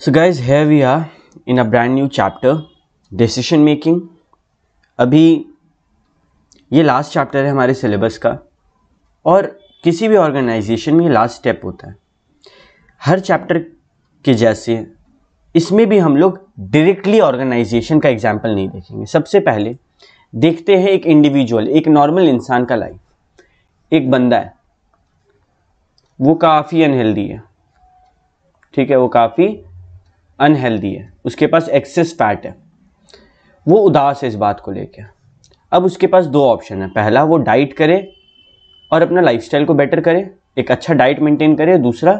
So guys have we are in a brand new chapter decision making अभी ये last chapter है हमारे syllabus का और किसी भी ऑर्गेनाइजेशन में लास्ट स्टेप होता है हर चैप्टर के जैसे इसमें भी हम लोग डायरेक्टली ऑर्गेनाइजेशन का एग्जाम्पल नहीं देखेंगे सबसे पहले देखते हैं एक इंडिविजुअल एक नॉर्मल इंसान का लाइफ एक बंदा है वो काफ़ी अनहेल्दी है ठीक है वो काफ़ी अनहेल्दी है उसके पास एक्सेस फैट है वो उदास है इस बात को लेकर अब उसके पास दो ऑप्शन है पहला वो डाइट करे और अपना लाइफस्टाइल को बेटर करे एक अच्छा डाइट मेंटेन करे दूसरा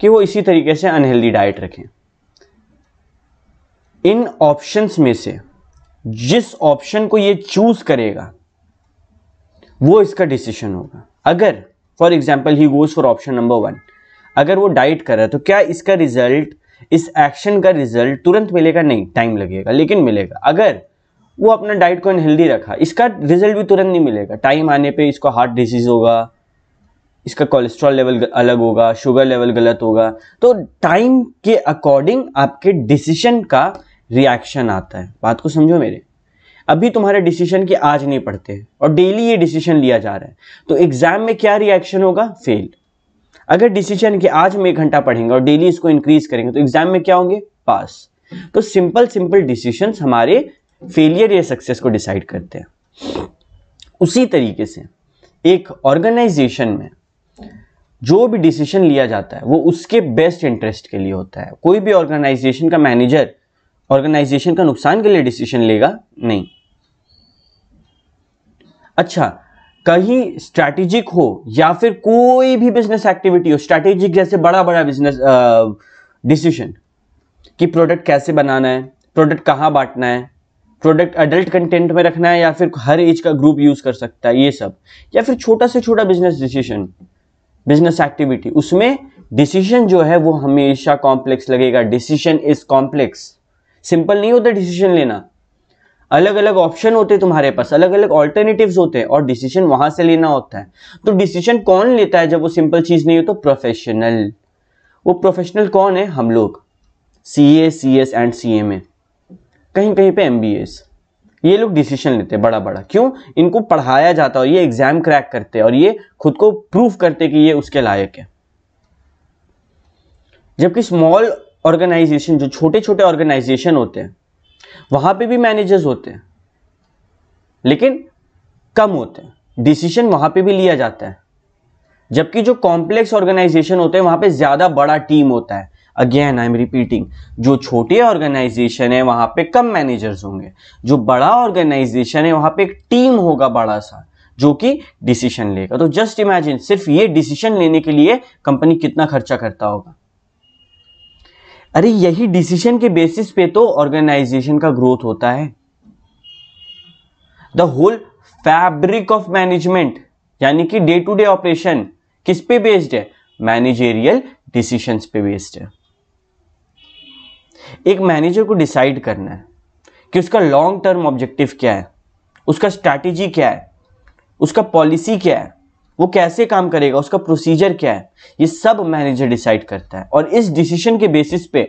कि वो इसी तरीके से अनहेल्दी डाइट रखें इन ऑप्शंस में से जिस ऑप्शन को ये चूज करेगा वो इसका डिसीशन होगा अगर for example he goes for option number one अगर वो डाइट कर रहा है तो क्या इसका रिजल्ट इस एक्शन का रिजल्ट तुरंत मिलेगा नहीं टाइम लगेगा लेकिन मिलेगा अगर वो अपना डाइट को अनहेल्दी रखा इसका रिजल्ट भी तुरंत नहीं मिलेगा टाइम आने पे इसको हार्ट डिजीज़ होगा इसका कोलेस्ट्रॉल लेवल अलग होगा शुगर लेवल गलत होगा तो टाइम के अकॉर्डिंग आपके डिसीजन का रिएक्शन आता है बात को समझो मेरे अभी तुम्हारे डिसीजन की आज नहीं पड़ते और डेली ये डिसीजन लिया जा रहा है तो एग्ज़ाम में क्या रिएक्शन होगा फेल अगर डिसीजन के आज हम एक घंटा पढ़ेंगे और डेली इसको इंक्रीज करेंगे तो एग्जाम में क्या होंगे पास तो सिंपल सिंपल डिसीजन हमारे फेलियर या सक्सेस को डिसाइड करते हैं उसी तरीके से एक ऑर्गेनाइजेशन में जो भी डिसीजन लिया जाता है वो उसके बेस्ट इंटरेस्ट के लिए होता है कोई भी ऑर्गेनाइजेशन का मैनेजर ऑर्गेनाइजेशन का नुकसान के लिए डिसीजन लेगा नहीं अच्छा कहीं स्ट्रैटेजिक हो या फिर कोई भी बिजनेस एक्टिविटी हो स्ट्रैटेजिक जैसे बड़ा बड़ा बिजनेस डिसीजन कि प्रोडक्ट कैसे बनाना है प्रोडक्ट कहाँ बांटना है प्रोडक्ट एडल्ट कंटेंट में रखना है या फिर हर एज का ग्रुप यूज कर सकता है ये सब या फिर छोटा से छोटा बिजनेस डिसीजन बिजनेस एक्टिविटी उसमें डिसीजन जो है वो हमेशा कॉम्प्लेक्स लगेगा डिसीजन इज कॉम्प्लेक्स सिंपल नहीं होता डिसीजन लेना अलग अलग ऑप्शन होते हैं तुम्हारे पास अलग अलग ऑल्टरनेटिव होते हैं और डिसीजन वहां से लेना होता है तो डिसीजन कौन लेता है जब वो सिंपल चीज नहीं हो तो प्रोफेशनल वो प्रोफेशनल कौन है हम लोग C A C S and C M A कहीं कहीं पे एम बी एस ये लोग डिसीजन लेते हैं बड़ा बड़ा क्यों इनको पढ़ाया जाता है और ये एग्जाम क्रैक करते हैं और ये खुद को प्रूव करते कि ये उसके लायक है जबकि स्मॉल ऑर्गेनाइजेशन जो छोटे छोटे ऑर्गेनाइजेशन होते हैं वहां पे भी मैनेजर्स होते हैं लेकिन कम होते हैं डिसीजन वहां पे भी लिया जाता है जबकि जो कॉम्प्लेक्स ऑर्गेनाइजेशन होते हैं वहां पे ज़्यादा बड़ा टीम होता है अगेन आई एम रिपीटिंग जो छोटे ऑर्गेनाइजेशन है वहां पे कम मैनेजर्स होंगे जो बड़ा ऑर्गेनाइजेशन है वहां पे एक टीम होगा बड़ा सा जो कि डिसीजन लेगा तो जस्ट इमेजिन सिर्फ ये डिसीजन लेने के लिए कंपनी कितना खर्चा करता होगा अरे यही डिसीजन के बेसिस पे तो ऑर्गेनाइजेशन का ग्रोथ होता है the whole fabric of management यानी कि डे टू डे ऑपरेशन किस पे बेस्ड है मैनेजेरियल डिसीशन पे बेस्ड है एक मैनेजर को डिसाइड करना है कि उसका लॉन्ग टर्म ऑब्जेक्टिव क्या है उसका स्ट्रैटेजी क्या है उसका पॉलिसी क्या है वो कैसे काम करेगा उसका प्रोसीजर क्या है ये सब मैनेजर डिसाइड करता है और इस डिसीजन के बेसिस पे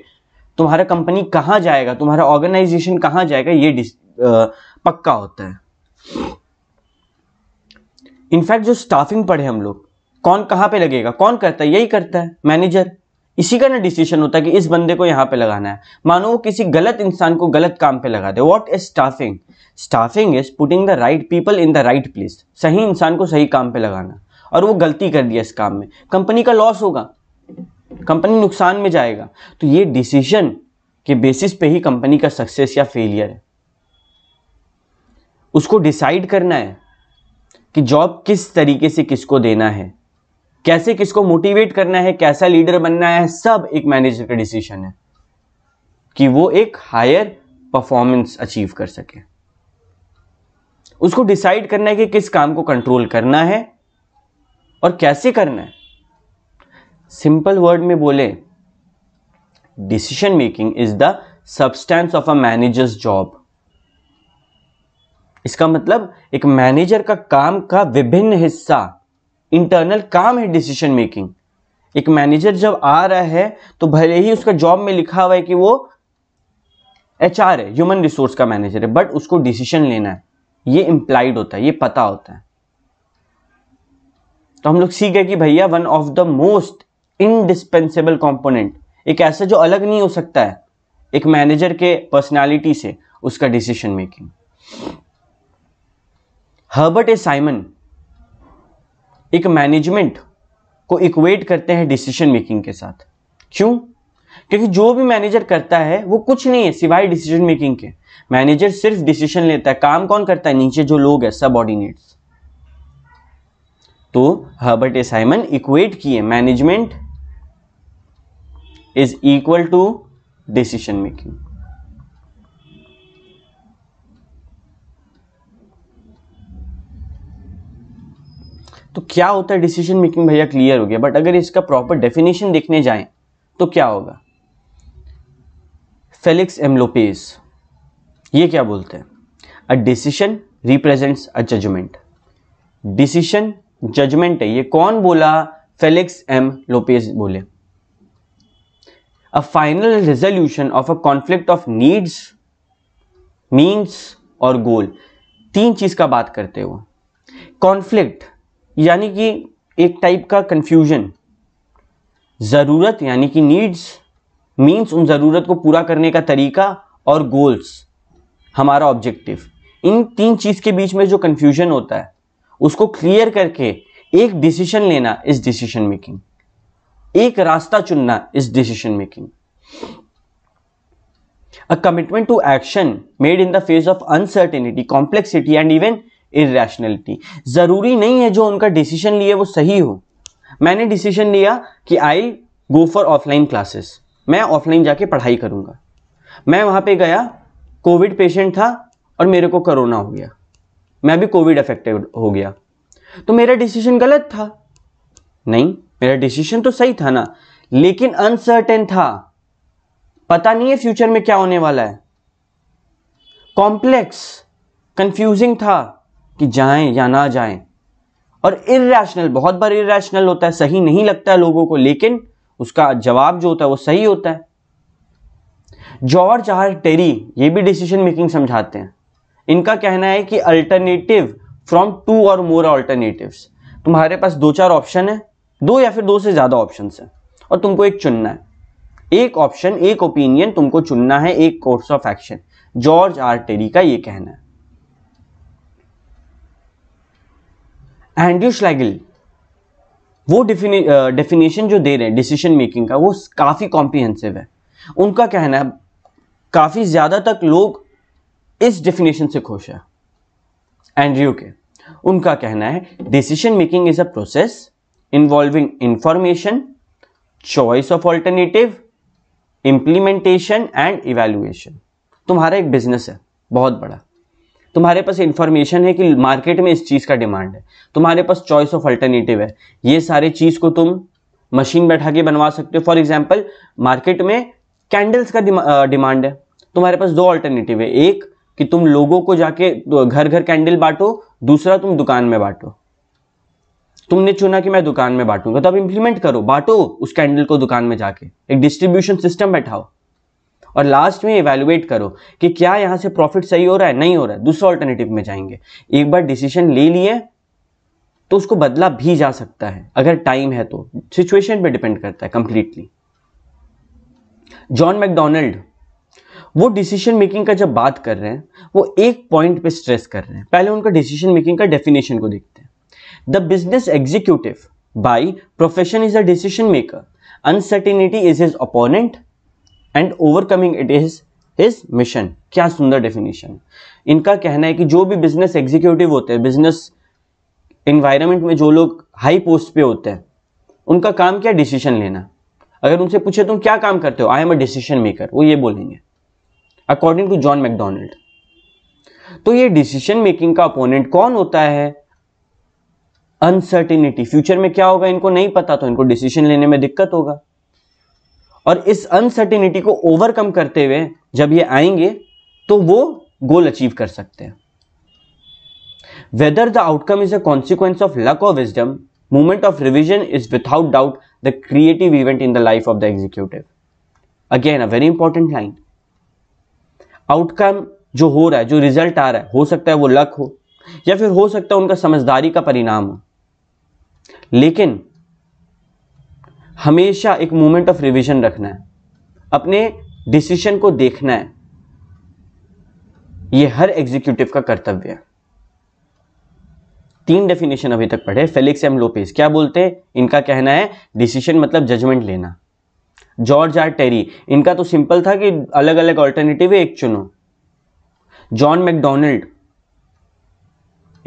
तुम्हारा कंपनी कहाँ जाएगा तुम्हारा ऑर्गेनाइजेशन कहाँ जाएगा ये आ, पक्का होता है इनफैक्ट जो स्टाफिंग पढ़े हम लोग कौन कहाँ पे लगेगा कौन करता है यही करता है मैनेजर इसी का ना डिसीजन होता है कि इस बंदे को यहाँ पे लगाना है मानो वो किसी गलत इंसान को गलत काम पे लगा दे what is staffing staffing is putting the right people in the right place सही इंसान को सही काम पे लगाना और वो गलती कर दिया इस काम में कंपनी का लॉस होगा कंपनी नुकसान में जाएगा तो ये डिसीजन के बेसिस पे ही कंपनी का सक्सेस या फेलियर है उसको डिसाइड करना है कि जॉब किस तरीके से किसको देना है कैसे किसको मोटिवेट करना है कैसा लीडर बनना है सब एक मैनेजर का डिसीजन है कि वो एक हायर परफॉर्मेंस अचीव कर सके उसको डिसाइड करना है कि किस काम को कंट्रोल करना है और कैसे करना है सिंपल वर्ड में बोले decision making is the substance of a manager's job इसका मतलब एक मैनेजर का काम का विभिन्न हिस्सा इंटरनल काम है डिसीजन मेकिंग एक मैनेजर जब आ रहा है तो भले ही उसका जॉब में लिखा हुआ है कि वो एच आर है ह्यूमन रिसोर्स का मैनेजर है बट उसको डिसीजन लेना है ये इम्प्लाइड होता है ये पता होता है तो हम लोग सीख गए कि भैया one of the most indispensable component एक ऐसा जो अलग नहीं हो सकता है एक मैनेजर के पर्सनालिटी से उसका decision making Herbert A Simon एक मैनेजमेंट को इक्वेट करते हैं डिसीजन मेकिंग के साथ क्यों क्योंकि जो भी मैनेजर करता है वो कुछ नहीं है सिवाय डिसीजन मेकिंग के मैनेजर सिर्फ डिसीजन लेता है काम कौन करता है नीचे जो लोग तो है सब ऑर्डिनेट्स तो हर्बर्ट एसाइमन इक्वेट किए management is equal to decision making तो क्या होता है डिसीजन मेकिंग भैया क्लियर हो गया बट अगर इसका प्रॉपर डेफिनेशन देखने जाएं तो क्या होगा फेलिक्स एमलोपेस ये क्या बोलते हैं a decision represents a judgement decision judgement है ये कौन बोला फेलिक्स एम लोपेस बोले a final resolution of a conflict of needs means और गोल तीन चीज का बात करते हो कॉन्फ्लिक्ट यानी कि एक टाइप का कन्फ्यूजन ज़रूरत यानी कि नीड्स मीन्स उन ज़रूरत को पूरा करने का तरीका और गोल्स हमारा ऑब्जेक्टिव इन तीन चीज़ के बीच में जो कन्फ्यूजन होता है उसको क्लियर करके एक डिसीशन लेना इस डिसीशन मेकिंग एक रास्ता चुनना इस decision making a commitment to action made in the face of uncertainty complexity and even irrationality ज़रूरी नहीं है जो उनका डिसीजन लिए वो सही हो मैंने डिसीजन लिया कि I go for offline classes मैं ऑफलाइन जाके पढ़ाई करूँगा मैं वहाँ पे गया कोविड पेशेंट था और मेरे को करोना हो गया मैं भी कोविड अफेक्टेड हो गया तो मेरा डिसीजन गलत था नहीं मेरा डिसीजन तो सही था ना लेकिन अनसर्टेन था पता नहीं है फ्यूचर में क्या होने वाला है कॉम्प्लेक्स कंफ्यूजिंग था कि जाएं या ना जाएं और इेशनल बहुत बार इेशनल होता है सही नहीं लगता है लोगों को लेकिन उसका जवाब जो होता है वो सही होता है जॉर्ज आर टेरी ये भी डिसीजन मेकिंग समझाते हैं इनका कहना है कि अल्टरनेटिव फ्रॉम टू और मोर अल्टरनेटिव्स तुम्हारे पास दो चार ऑप्शन है दो या फिर दो से ज़्यादा ऑप्शन है और तुमको एक चुनना है एक ऑप्शन एक ओपिनियन तुमको चुनना है एक course of action George R Terry का ये कहना है एंड्रू शैगिल वो डेफिनेशन जो दे रहे हैं डिसीजन मेकिंग का वो काफ़ी कॉम्प्रिहेंसिव है उनका कहना है काफ़ी ज़्यादा तक लोग इस डेफिनेशन से खुश है एंड्रयू के उनका कहना है decision making is a process involving information choice of alternative implementation and evaluation तुम्हारा एक बिजनेस है बहुत बड़ा तुम्हारे पास इन्फॉर्मेशन है कि मार्केट में इस चीज़ का डिमांड है तुम्हारे पास चॉइस ऑफ अल्टरनेटिव है ये सारी चीज़ को तुम मशीन बैठा के बनवा सकते हो फॉर एग्जाम्पल मार्केट में कैंडल्स का डिमांड है तुम्हारे पास दो ऑल्टरनेटिव है एक कि तुम लोगों को जाके घर घर कैंडल बांटो दूसरा तुम दुकान में बांटो तुमने चुना कि मैं दुकान में बांटूंगा तो अब इंप्लीमेंट करो बांटो उस कैंडल को दुकान में जाके एक डिस्ट्रीब्यूशन सिस्टम बैठाओ और लास्ट में इवेलुएट करो कि क्या यहाँ से प्रॉफिट सही हो रहा है नहीं हो रहा है दूसरा ऑल्टरनेटिव में जाएंगे एक बार डिसीजन ले लिए तो उसको बदला भी जा सकता है अगर टाइम है तो सिचुएशन पे डिपेंड करता है कंप्लीटली जॉन मैकडोनल्ड वो डिसीजन मेकिंग का जब बात कर रहे हैं वो एक पॉइंट पे स्ट्रेस कर रहे हैं पहले उनका डिसीजन मेकिंग का डेफिनेशन को देखते हैं the business executive by profession is a decision maker uncertainty is his opponent and overcoming it is his mission क्या सुंदर डेफिनेशन इनका कहना है कि जो भी बिजनेस एग्जीक्यूटिव होते हैं बिजनेस इन्वायरमेंट में जो लोग हाई पोस्ट पे होते हैं उनका काम क्या डिसीजन लेना अगर उनसे पूछे तुम क्या काम करते हो I am a decision maker वो ये बोलेंगे अकॉर्डिंग टू जॉन मैकडोनल्ड तो ये डिसीजन मेकिंग का अपोनेंट कौन होता है अनसर्टिनिटी फ्यूचर में क्या होगा इनको नहीं पता तो इनको डिसीजन लेने में दिक्कत होगा और इस अनसर्टिनिटी को ओवरकम करते हुए जब ये आएंगे तो वो गोल अचीव कर सकते हैं whether the outcome is a consequence of luck of wisdom movement of revision is without doubt the creative event in the life of the executive again a very important line outcome जो हो रहा है जो result आ रहा है हो सकता है वो लक हो या फिर हो सकता है उनका समझदारी का परिणाम हो लेकिन हमेशा एक मोमेंट ऑफ रिविजन रखना है अपने डिसीशन को देखना है यह हर एग्जीक्यूटिव का कर्तव्य है तीन डेफिनेशन अभी तक पढ़े फेलिक्स एम लोपेस क्या बोलते हैं इनका कहना है डिसीशन मतलब जजमेंट लेना जॉर्ज आर टेरी इनका तो सिंपल था कि अलग अलग ऑल्टरनेटिव एक चुनो जॉन मैकडोनल्ड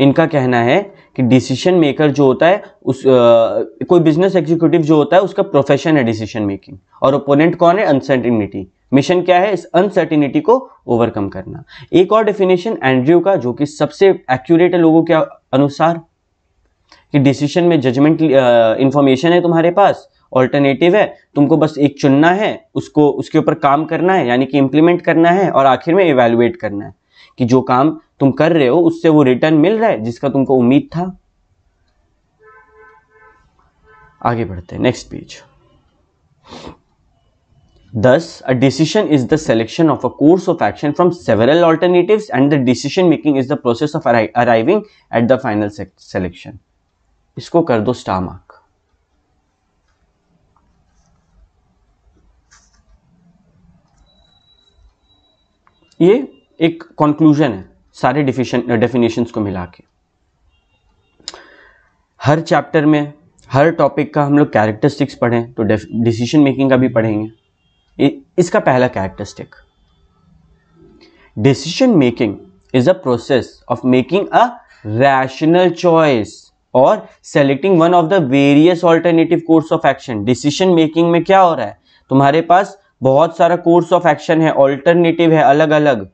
इनका कहना है कि डिसीशन मेकर जो होता है उस आ, कोई बिजनेस एग्जीक्यूटिव जो होता है उसका प्रोफेशन है डिसीशन मेकिंग और ओपोनेंट कौन है अनसर्टिनिटी मिशन क्या है इस अनसर्टिनिटी को ओवरकम करना एक और डेफिनेशन एंड्रयू का जो कि सबसे एक्यूरेट है लोगों के अनुसार कि डिसीशन में जजमेंट इंफॉर्मेशन है तुम्हारे पास ऑल्टरनेटिव है तुमको बस एक चुनना है उसको उसके ऊपर काम करना है यानी कि इम्प्लीमेंट करना है और आखिर में इवेलुएट करना है कि जो काम तुम कर रहे हो उससे वो रिटर्न मिल रहा है जिसका तुमको उम्मीद था आगे बढ़ते हैं नेक्स्ट पेज दस a decision is the selection of a course of action from several alternative and the decision making is the process of arriving at the final selection इसको कर दो स्टार मार्क ये एक कंक्लूजन है सारे डिफिशन definition को मिला के हर चैप्टर में हर टॉपिक का हम लोग कैरेक्टरिस्टिक्स पढ़ें तो डिसीजन मेकिंग का भी पढ़ेंगे इसका पहला characteristic decision making is a process of making a rational choice और selecting one of the various alternative course of action decision making में क्या हो रहा है तुम्हारे पास बहुत सारा कोर्स ऑफ एक्शन है ऑल्टरनेटिव है अलग अलग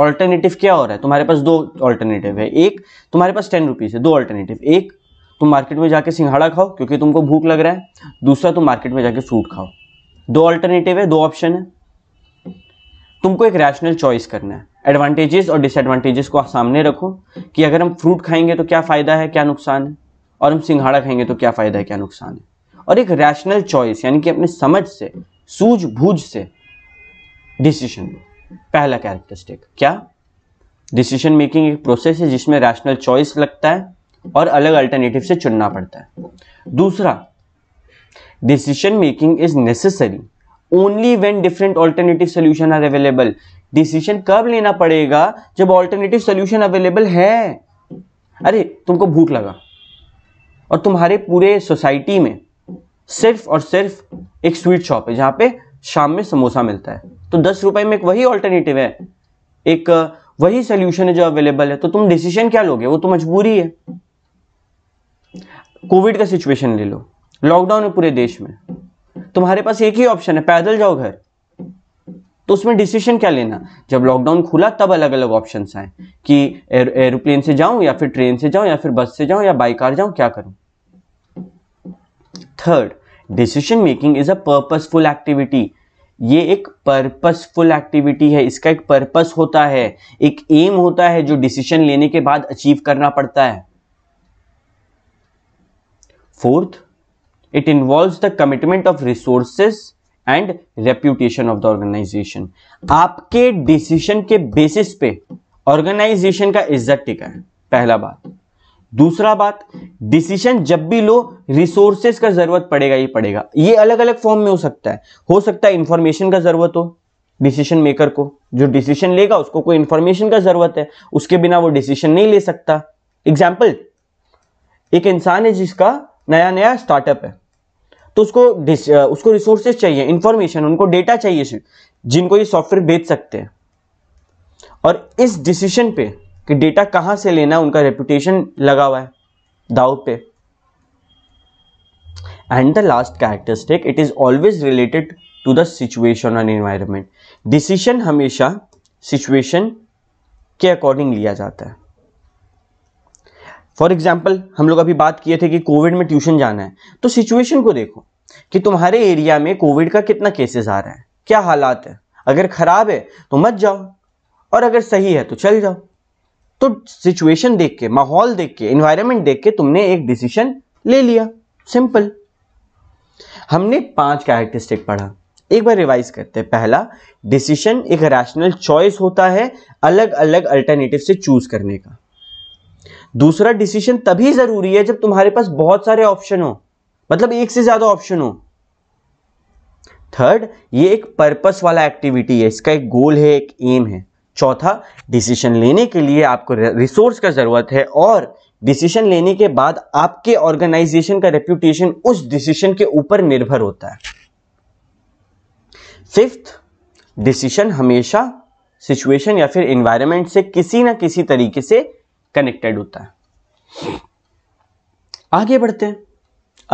ऑल्टरनेटिव क्या हो रहा है तुम्हारे पास दो ऑल्टरनेटिव है एक तुम्हारे पास टेन रुपीज़ है दो ऑल्टरनेटिव एक तुम मार्केट में जाके सिंघाड़ा खाओ क्योंकि तुमको भूख लग रहा है दूसरा तुम मार्केट में जाके फ्रूट खाओ दो ऑल्टरनेटिव है दो ऑप्शन है तुमको एक रैशनल चॉइस करना है एडवांटेजेस और डिसएडवांटेजेस को सामने रखो कि अगर हम फ्रूट खाएंगे तो क्या फ़ायदा है क्या नुकसान है और हम सिंघाड़ा खाएंगे तो क्या फ़ायदा है क्या नुकसान है और एक रैशनल चॉइस यानी कि अपने समझ से सूझबूझ से डिसीशन लो पहला कैरेक्टरिस्टिक क्या डिसीजन मेकिंग एक प्रोसेस है जिसमें रैशनल चॉइस लगता है और अलग अल्टरनेटिव से चुनना पड़ता है दूसरा decision making is necessary only when different alternative solution are available decision कब लेना पड़ेगा जब ऑल्टरनेटिव सोल्यूशन अवेलेबल है अरे तुमको भूख लगा और तुम्हारे पूरे सोसाइटी में सिर्फ और सिर्फ एक स्वीट शॉप है जहां पे शाम में समोसा मिलता है तो दस रुपए में एक वही ऑल्टरनेटिव है एक वही सोल्यूशन है जो अवेलेबल है तो तुम डिसीजन क्या लोगे वो तो मजबूरी है कोविड का सिचुएशन ले लो लॉकडाउन है पूरे देश में तुम्हारे पास एक ही ऑप्शन है पैदल जाओ घर तो उसमें डिसीजन क्या लेना जब लॉकडाउन खुला तब अलग अलग ऑप्शन आए कि एरोप्लेन से जाऊं या फिर ट्रेन से जाऊं या फिर बस से जाऊं या बाई कार जाऊं क्या करूं third decision making is a purposeful activity ये एक पर्पसफुल एक्टिविटी है इसका एक पर्पस होता है एक एम होता है जो डिसीजन लेने के बाद अचीव करना पड़ता है fourth it involve the commitment of resources and reputation of the organisation आपके डिसीजन के बेसिस पे ऑर्गेनाइजेशन का इज्जत टिका है पहला बात दूसरा बात डिसीजन जब भी लो रिसोर्सेज का जरूरत पड़ेगा ही पड़ेगा ये अलग अलग फॉर्म में हो सकता है हो सकता है इंफॉर्मेशन का जरूरत हो डिसीशन मेकर को जो डिसीशन लेगा उसको कोई इंफॉर्मेशन का जरूरत है उसके बिना वो डिसीशन नहीं ले सकता एग्जाम्पल एक इंसान है जिसका नया नया स्टार्टअप है तो उसको उसको रिसोर्सेज चाहिए इंफॉर्मेशन उनको डेटा चाहिए जिनको ये सॉफ्टवेयर बेच सकते हैं और इस डिसीशन पे कि डेटा कहां से लेना उनका रेपुटेशन लगा हुआ है दाव पे and the last characteristic it is always related to the situation and environment decision हमेशा सिचुएशन के अकॉर्डिंग लिया जाता है फॉर एग्जाम्पल हम लोग अभी बात किए थे कि कोविड में ट्यूशन जाना है तो सिचुएशन को देखो कि तुम्हारे एरिया में कोविड का कितना केसेस आ रहा है क्या हालात है अगर खराब है तो मत जाओ और अगर सही है तो चल जाओ तो सिचुएशन देख के माहौल देख के इन्वायरमेंट देख के तुमने एक डिसीशन ले लिया सिंपल हमने पांच कैरेक्टरिस्टिक पढ़ा एक बार रिवाइज करते हैं पहला डिसीशन एक रैशनल चॉइस होता है अलग अलग अल्टरनेटिव से चूज करने का दूसरा डिसीजन तभी जरूरी है जब तुम्हारे पास बहुत सारे ऑप्शन हो मतलब एक से ज्यादा ऑप्शन हो थर्ड ये एक पर्पस वाला एक्टिविटी है इसका एक गोल है एक एम है चौथा डिसीजन लेने के लिए आपको रिसोर्स का ज़रूरत है और डिसीजन लेने के बाद आपके ऑर्गेनाइजेशन का रेप्यूटेशन उस डिसीजन के ऊपर निर्भर होता है फिफ्थ डिसीजन हमेशा सिचुएशन या फिर इन्वायरमेंट से किसी ना किसी तरीके से कनेक्टेड होता है आगे बढ़ते हैं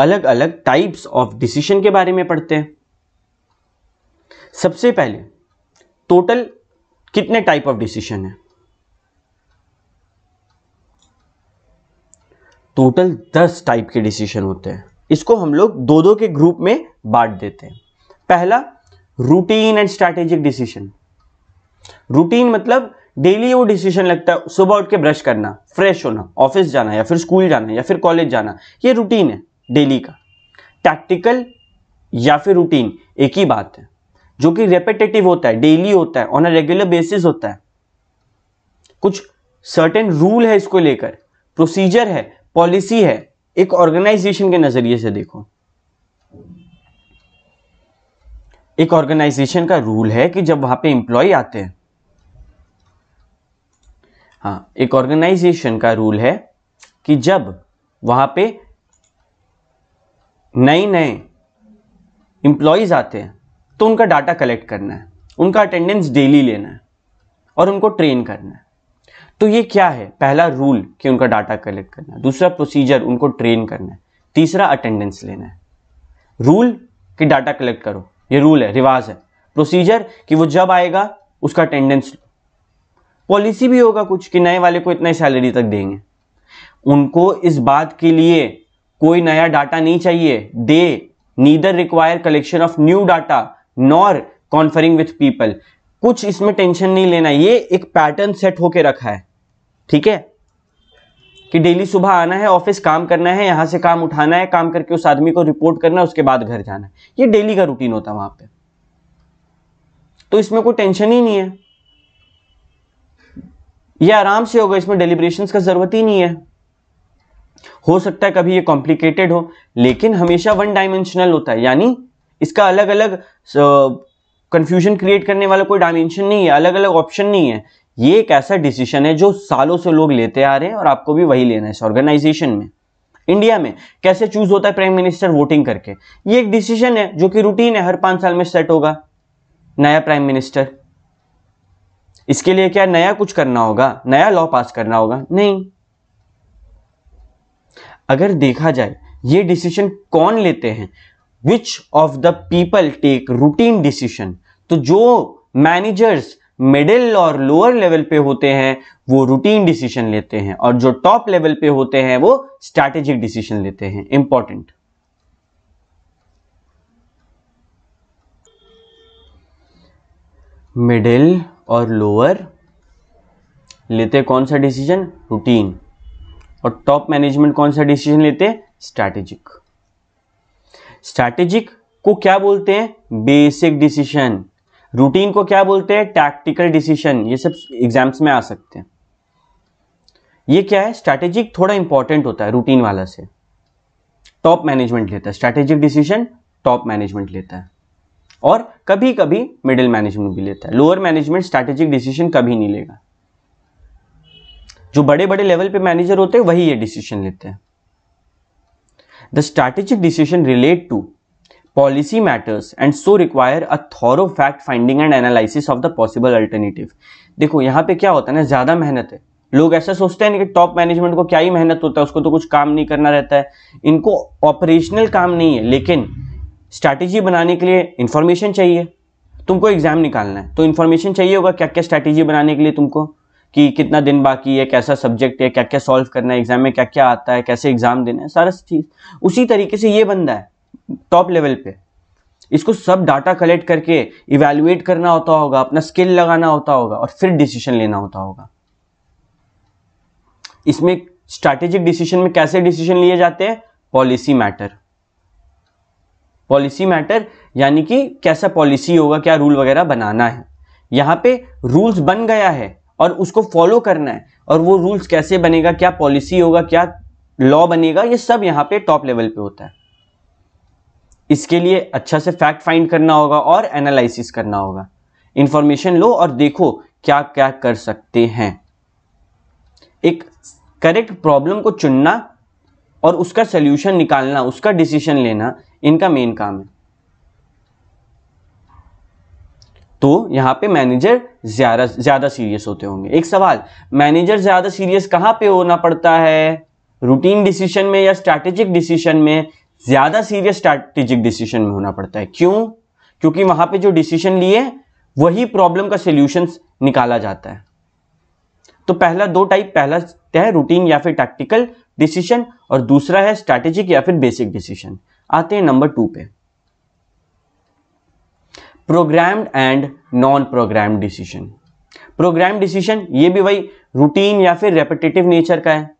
अलग अलग टाइप्स ऑफ डिसीजन के बारे में पढ़ते हैं सबसे पहले टोटल कितने टाइप ऑफ डिसीशन है टोटल दस टाइप के डिसीशन होते हैं इसको हम लोग दो दो के ग्रुप में बांट देते हैं पहला routine and strategic decision routine मतलब डेली वो डिसीजन लगता है सुबह उठ के ब्रश करना फ्रेश होना ऑफिस जाना या फिर स्कूल जाना या फिर कॉलेज जाना ये रूटीन है डेली का टैक्टिकल या फिर रूटीन एक ही बात है जो कि रेपिटेटिव होता है डेली होता है ऑन अ रेगुलर बेसिस होता है कुछ सर्टेन रूल है इसको लेकर प्रोसीजर है पॉलिसी है एक ऑर्गेनाइजेशन के नजरिए से देखो एक ऑर्गेनाइजेशन का रूल है कि जब वहां पे एम्प्लॉय आते हैं हाँ एक ऑर्गेनाइजेशन का रूल है कि जब वहां पे नए नए इंप्लॉयज आते हैं तो उनका डाटा कलेक्ट करना है उनका अटेंडेंस डेली लेना है और उनको ट्रेन करना है तो ये क्या है पहला रूल कि उनका डाटा कलेक्ट करना है दूसरा प्रोसीजर उनको ट्रेन करना है तीसरा अटेंडेंस लेना है रूल कि डाटा कलेक्ट करो ये रूल है रिवाज है प्रोसीजर कि वो जब आएगा उसका अटेंडेंस पॉलिसी भी होगा कुछ कि नए वाले को इतना सैलरी तक देंगे उनको इस बात के लिए कोई नया डाटा नहीं चाहिए they neither require collection of new data nor conferring with people कुछ इसमें टेंशन नहीं लेना ये एक पैटर्न सेट होके रखा है ठीक है कि डेली सुबह आना है ऑफिस काम करना है यहां से काम उठाना है काम करके उस आदमी को रिपोर्ट करना है उसके बाद घर जाना है ये डेली का रूटीन होता है वहां पे तो इसमें कोई टेंशन ही नहीं है ये आराम से होगा इसमें डेलीब्रेशन का जरूरत ही नहीं है हो सकता है कभी ये कॉम्प्लिकेटेड हो लेकिन हमेशा वन डायमेंशनल होता है यानी इसका अलग अलग कंफ्यूजन क्रिएट करने वाला कोई डायमेंशन नहीं है अलग अलग ऑप्शन नहीं है ये एक ऐसा डिसीजन है जो सालों से लोग लेते आ रहे हैं और आपको भी वही लेना है इस ऑर्गेनाइजेशन में इंडिया में कैसे चूज होता है प्राइम मिनिस्टर वोटिंग करके ये एक डिसीजन है जो कि रूटीन है हर पांच साल में सेट होगा नया प्राइम मिनिस्टर इसके लिए क्या नया कुछ करना होगा नया लॉ पास करना होगा नहीं अगर देखा जाए ये डिसीजन कौन लेते हैं which of the people take routine decision तो जो मैनेजर्स मिडिल और लोअर लेवल पे होते हैं वो रूटीन डिसीजन लेते हैं और जो टॉप लेवल पे होते हैं वो स्ट्रैटेजिक डिसीजन लेते हैं इंपॉर्टेंट मिडिल और लोअर लेते कौन सा डिसीजन रूटीन और टॉप मैनेजमेंट कौन सा डिसीजन लेते स्ट्रैटेजिक स्ट्रैटेजिक को क्या बोलते हैं बेसिक डिसीशन रूटीन को क्या बोलते हैं टैक्टिकल डिसीशन ये सब एग्जाम्स में आ सकते हैं ये क्या है स्ट्रैटेजिक थोड़ा इंपॉर्टेंट होता है रूटीन वाला से टॉप मैनेजमेंट लेता है स्ट्रैटेजिक डिसीजन टॉप मैनेजमेंट लेता है और कभी कभी मिडिल मैनेजमेंट भी लेता है लोअर मैनेजमेंट स्ट्रैटेजिक डिसीजन कभी नहीं लेगा जो बड़े बड़े लेवल पे मैनेजर होते हैं वही ये डिसीजन लेते हैं the strategic decision relate to policy matters and so require a thorough fact finding and analysis of the possible alternative देखो यहाँ पे क्या होता है ना ज़्यादा मेहनत है लोग ऐसा सोचते हैं कि टॉप मैनेजमेंट को क्या ही मेहनत होता है उसको तो कुछ काम नहीं करना रहता है इनको ऑपरेशनल काम नहीं है लेकिन स्ट्रैटेजी बनाने के लिए इन्फॉर्मेशन चाहिए तुमको एग्जाम निकालना है तो इन्फॉर्मेशन चाहिए होगा क्या क्या स्ट्रैटेजी बनाने के लिए तुमको कि कितना दिन बाकी है कैसा सब्जेक्ट है क्या क्या सॉल्व करना है एग्जाम में क्या क्या आता है कैसे एग्जाम देना है सारा चीज़ उसी तरीके से ये बंदा है टॉप लेवल पे इसको सब डाटा कलेक्ट करके इवेल्युएट करना होता होगा अपना स्किल लगाना होता होगा और फिर डिसीजन लेना होता होगा इसमें स्ट्रैटेजिक डिसीजन में कैसे डिसीजन लिए जाते हैं पॉलिसी मैटर पॉलिसी मैटर यानी कि कैसा पॉलिसी होगा क्या रूल वगैरह बनाना है यहां पे रूल्स बन गया है और उसको फॉलो करना है और वो रूल्स कैसे बनेगा क्या पॉलिसी होगा क्या लॉ बनेगा ये सब यहाँ पे टॉप लेवल पे होता है इसके लिए अच्छा से फैक्ट फाइंड करना होगा और एनालिसिस करना होगा इंफॉर्मेशन लो और देखो क्या क्या कर सकते हैं एक करेक्ट प्रॉब्लम को चुनना और उसका सोल्यूशन निकालना उसका डिसीजन लेना इनका मेन काम है तो यहाँ पे मैनेजर ज़्यादा ज़्यादा सीरियस होते होंगे एक सवाल मैनेजर ज़्यादा सीरियस कहाँ पे होना पड़ता है रूटीन डिसीजन में या स्ट्रैटेजिक डिसीजन में ज़्यादा सीरियस स्ट्रैटेजिक डिसीजन में होना पड़ता है क्यों क्योंकि वहां पे जो डिसीजन लिए वही प्रॉब्लम का सोल्यूशन निकाला जाता है तो पहला दो टाइप पहला है रूटीन या फिर टैक्टिकल डिसीजन और दूसरा है स्ट्रैटेजिक या फिर बेसिक डिसीजन आते हैं नंबर टू पे programmed and non programmed decision program decision ये भी वही रूटीन या फिर रेपिटेटिव नेचर का है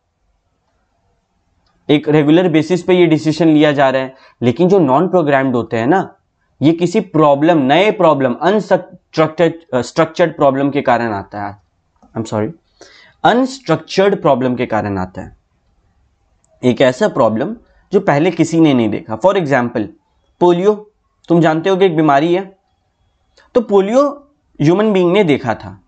एक रेगुलर बेसिस पे ये डिसीजन लिया जा रहा है लेकिन जो नॉन प्रोग्राम्ड होते हैं ना ये किसी प्रॉब्लम नए प्रॉब्लम अनस्ट्रक्चर्ड स्ट्रक्चर्ड प्रॉब्लम के कारण आता है I am sorry unstructured problem के कारण आता है एक ऐसा प्रॉब्लम जो पहले किसी ने नहीं देखा फॉर एग्जाम्पल पोलियो तुम जानते हो कि एक बीमारी है तो पोलियो ह्यूमन बींग ने देखा था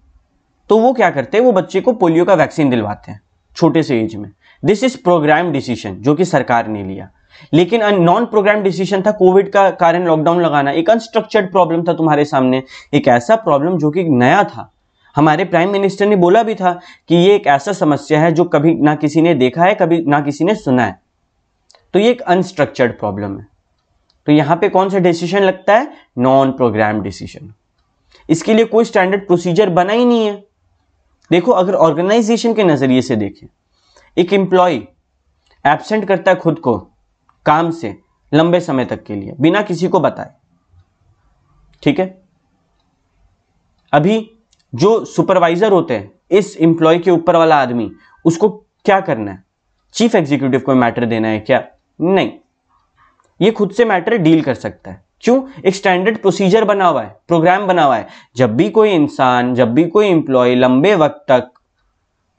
तो वो क्या करते हैं वो बच्चे को पोलियो का वैक्सीन दिलवाते हैं छोटे से एज में दिस इज प्रोग्राम डिसीजन जो कि सरकार ने लिया लेकिन नॉन प्रोग्राम डिसीजन था कोविड का कारण लॉकडाउन लगाना एक अनस्ट्रक्चर्ड प्रॉब्लम था तुम्हारे सामने एक ऐसा प्रॉब्लम जो कि नया था हमारे प्राइम मिनिस्टर ने बोला भी था कि ये एक ऐसा समस्या है जो कभी ना किसी ने देखा है कभी ना किसी ने सुना है तो ये एक अनस्ट्रक्चर्ड प्रॉब्लम है तो यहां पे कौन सा डिसीजन लगता है नॉन प्रोग्राम डिसीजन इसके लिए कोई स्टैंडर्ड प्रोसीजर बना ही नहीं है देखो अगर ऑर्गेनाइजेशन के नज़रिए से देखें एक एम्प्लॉय एबसेंट करता है खुद को काम से लंबे समय तक के लिए बिना किसी को बताए ठीक है अभी जो सुपरवाइजर होते हैं इस एम्प्लॉय के ऊपर वाला आदमी उसको क्या करना है चीफ एग्जीक्यूटिव को मैटर देना है क्या नहीं ये खुद से मैटर डील कर सकता है क्यों एक स्टैंडर्ड प्रोसीजर बना हुआ है प्रोग्राम बना हुआ है जब भी कोई इंसान जब भी कोई इंप्लॉय लंबे वक्त तक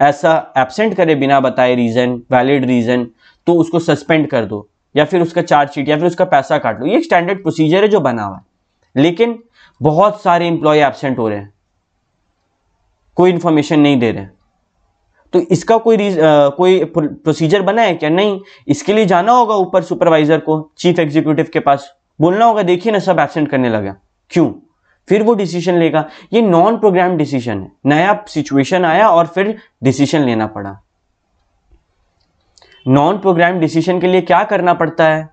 ऐसा एबसेंट करे बिना बताए रीज़न वैलिड रीज़न तो उसको सस्पेंड कर दो या फिर उसका चार्जशीट या फिर उसका पैसा काट लो ये एक स्टैंडर्ड प्रोसीजर है जो बना हुआ है लेकिन बहुत सारे इंप्लॉय एबसेंट हो रहे हैं कोई इंफॉर्मेशन नहीं दे रहे हैं तो इसका कोई आ, कोई प्रोसीजर बना है क्या नहीं इसके लिए जाना होगा ऊपर सुपरवाइजर को चीफ एग्जीक्यूटिव के पास बोलना होगा देखिए ना सब एबसेंट करने लगा क्यों फिर वो डिसीजन लेगा ये नॉन प्रोग्राम डिसीजन है नया सिचुएशन आया और फिर डिसीजन लेना पड़ा नॉन प्रोग्राम डिसीजन के लिए क्या करना पड़ता है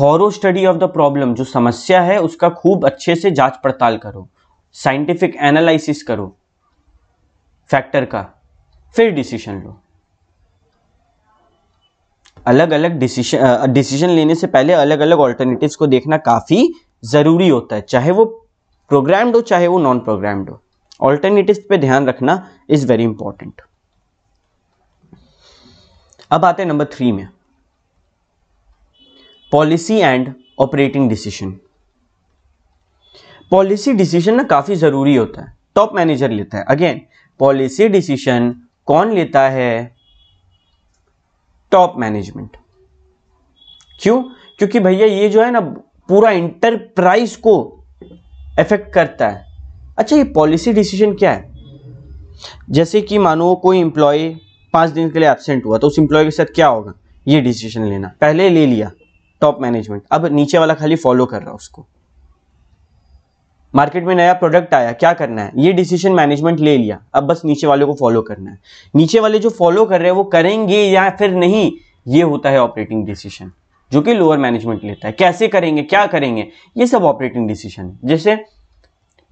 thorough study of the problem जो समस्या है उसका खूब अच्छे से जांच पड़ताल करो साइंटिफिक एनालिसिस करो फैक्टर का फिर डिसीजन लो अलग अलग डिसीजन डिसीजन लेने से पहले अलग अलग ऑल्टरनेटिव को देखना काफ़ी ज़रूरी होता है चाहे वो प्रोग्राम्ड हो चाहे वो नॉन प्रोग्राम्ड हो ऑल्टरनेटिव पे ध्यान रखना इज़ वेरी इंपॉर्टेंट अब आते हैं नंबर थ्री में policy and operating decision policy decision ना काफ़ी ज़रूरी होता है टॉप मैनेजर लेता है अगेन पॉलिसी डिसीजन कौन लेता है टॉप मैनेजमेंट क्यों क्योंकि भैया ये जो है ना पूरा इंटरप्राइज को इफेक्ट करता है अच्छा ये पॉलिसी डिसीजन क्या है जैसे कि मानो कोई एम्प्लॉय पांच दिन के लिए एबसेंट हुआ तो उस इंप्लॉय के साथ क्या होगा ये डिसीजन लेना पहले ले लिया टॉप मैनेजमेंट अब नीचे वाला खाली फॉलो कर रहा है उसको मार्केट में नया प्रोडक्ट आया क्या करना है ये डिसीजन मैनेजमेंट ले लिया अब बस नीचे वाले को फॉलो करना है नीचे वाले जो फॉलो कर रहे हैं वो करेंगे या फिर नहीं ये होता है ऑपरेटिंग डिसीजन जो कि लोअर मैनेजमेंट लेता है कैसे करेंगे क्या करेंगे ये सब ऑपरेटिंग डिसीजन है जैसे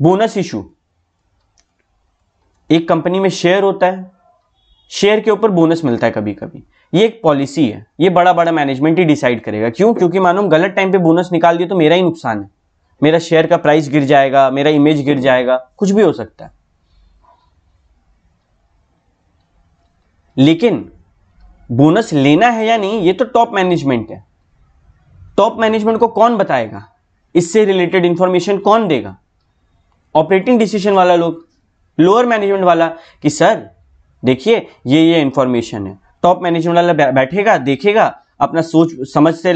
बोनस इशू एक कंपनी में शेयर होता है शेयर के ऊपर बोनस मिलता है कभी कभी ये एक पॉलिसी है ये बड़ा बड़ा मैनेजमेंट ही डिसाइड करेगा क्यों क्योंकि मानो गलत टाइम पे बोनस निकाल दिया तो मेरा ही नुकसान है मेरा शेयर का प्राइस गिर जाएगा मेरा इमेज गिर जाएगा कुछ भी हो सकता है लेकिन बोनस लेना है या नहीं ये तो टॉप मैनेजमेंट है टॉप मैनेजमेंट को कौन बताएगा इससे रिलेटेड इंफॉर्मेशन कौन देगा ऑपरेटिंग डिसीजन वाला लोग लोअर मैनेजमेंट वाला कि सर देखिए ये ये इंफॉर्मेशन है टॉप मैनेजमेंट वाला बैठेगा देखेगा अपना सोच समझ से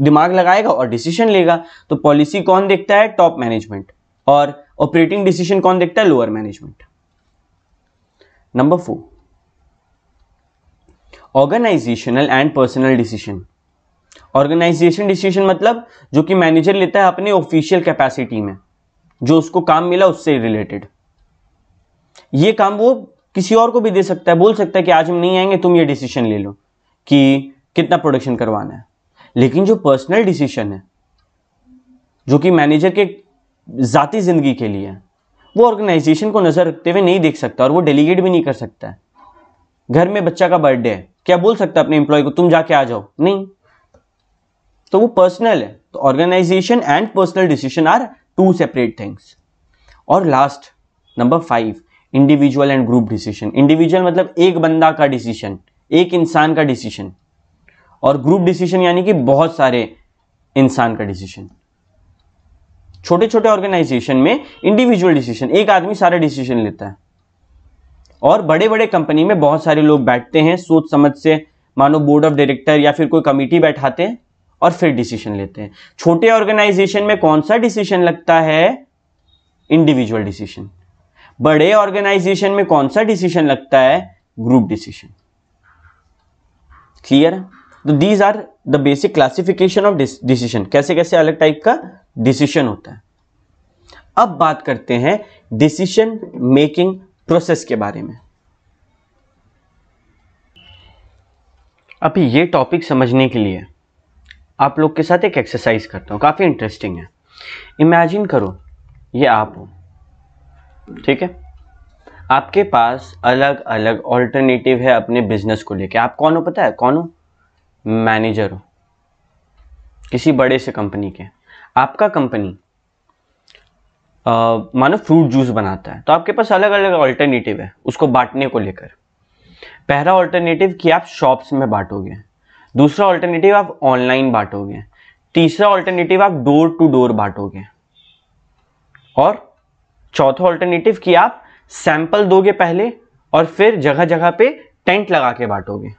दिमाग लगाएगा और डिसीजन लेगा तो पॉलिसी कौन देखता है टॉप मैनेजमेंट और ऑपरेटिंग डिसीजन कौन देखता है lower management number four organisational and personal decision organisation decision मतलब जो कि मैनेजर लेता है अपने ऑफिशियल कैपेसिटी में जो उसको काम मिला उससे रिलेटेड ये काम वो किसी और को भी दे सकता है बोल सकता है कि आज हम नहीं आएंगे तुम ये डिसीजन ले लो कि कितना प्रोडक्शन करवाना है लेकिन जो पर्सनल डिसीशन है जो कि मैनेजर के ज़ाती ज़िंदगी के लिए है वो ऑर्गेनाइजेशन को नज़र रखते हुए नहीं देख सकता और वो डेलीगेट भी नहीं कर सकता है घर में बच्चा का बर्थडे है क्या बोल सकता है अपने एम्प्लॉय को तुम जाके आ जाओ नहीं तो वो पर्सनल है तो organisation and personal decision are two separate things और last number five individual and group decision individual मतलब एक बंदा का डिसीजन एक इंसान का डिसीजन और ग्रुप डिसीजन यानी कि बहुत सारे इंसान का डिसीजन छोटे छोटे ऑर्गेनाइजेशन में इंडिविजुअल डिसीजन एक आदमी सारा डिसीजन लेता है और बड़े बड़े कंपनी में बहुत सारे लोग बैठते हैं सोच समझ से मानो बोर्ड ऑफ डायरेक्टर या फिर कोई कमेटी बैठाते हैं और फिर डिसीजन लेते हैं छोटे ऑर्गेनाइजेशन में कौन सा डिसीजन लगता है इंडिविजुअल डिसीजन बड़े ऑर्गेनाइजेशन में कौन सा डिसीजन लगता है ग्रुप डिसीजन क्लियर है तो these are the basic classification of decision कैसे कैसे अलग टाइप का डिसीशन होता है अब बात करते हैं डिसीशन मेकिंग प्रोसेस के बारे में अभी ये टॉपिक समझने के लिए आप लोग के साथ एक एक्सरसाइज करता हूँ काफ़ी इंटरेस्टिंग है इमेजिन करो ये आप हो ठीक है आपके पास अलग अलग ऑल्टरनेटिव है अपने बिजनेस को लेके आप कौन हो पता है कौन हो मैनेजर हो किसी बड़े से कंपनी के आपका कंपनी मानो फ्रूट जूस बनाता है तो आपके पास अलग अलग ऑल्टरनेटिव है उसको बांटने को लेकर पहला ऑल्टरनेटिव कि आप शॉप्स में बांटोगे दूसरा ऑल्टरनेटिव आप ऑनलाइन बांटोगे तीसरा ऑल्टरनेटिव आप डोर टू डोर बांटोगे और चौथा ऑल्टरनेटिव कि आप सैंपल दोगे पहले और फिर जगह जगह पे टेंट लगा के बांटोगे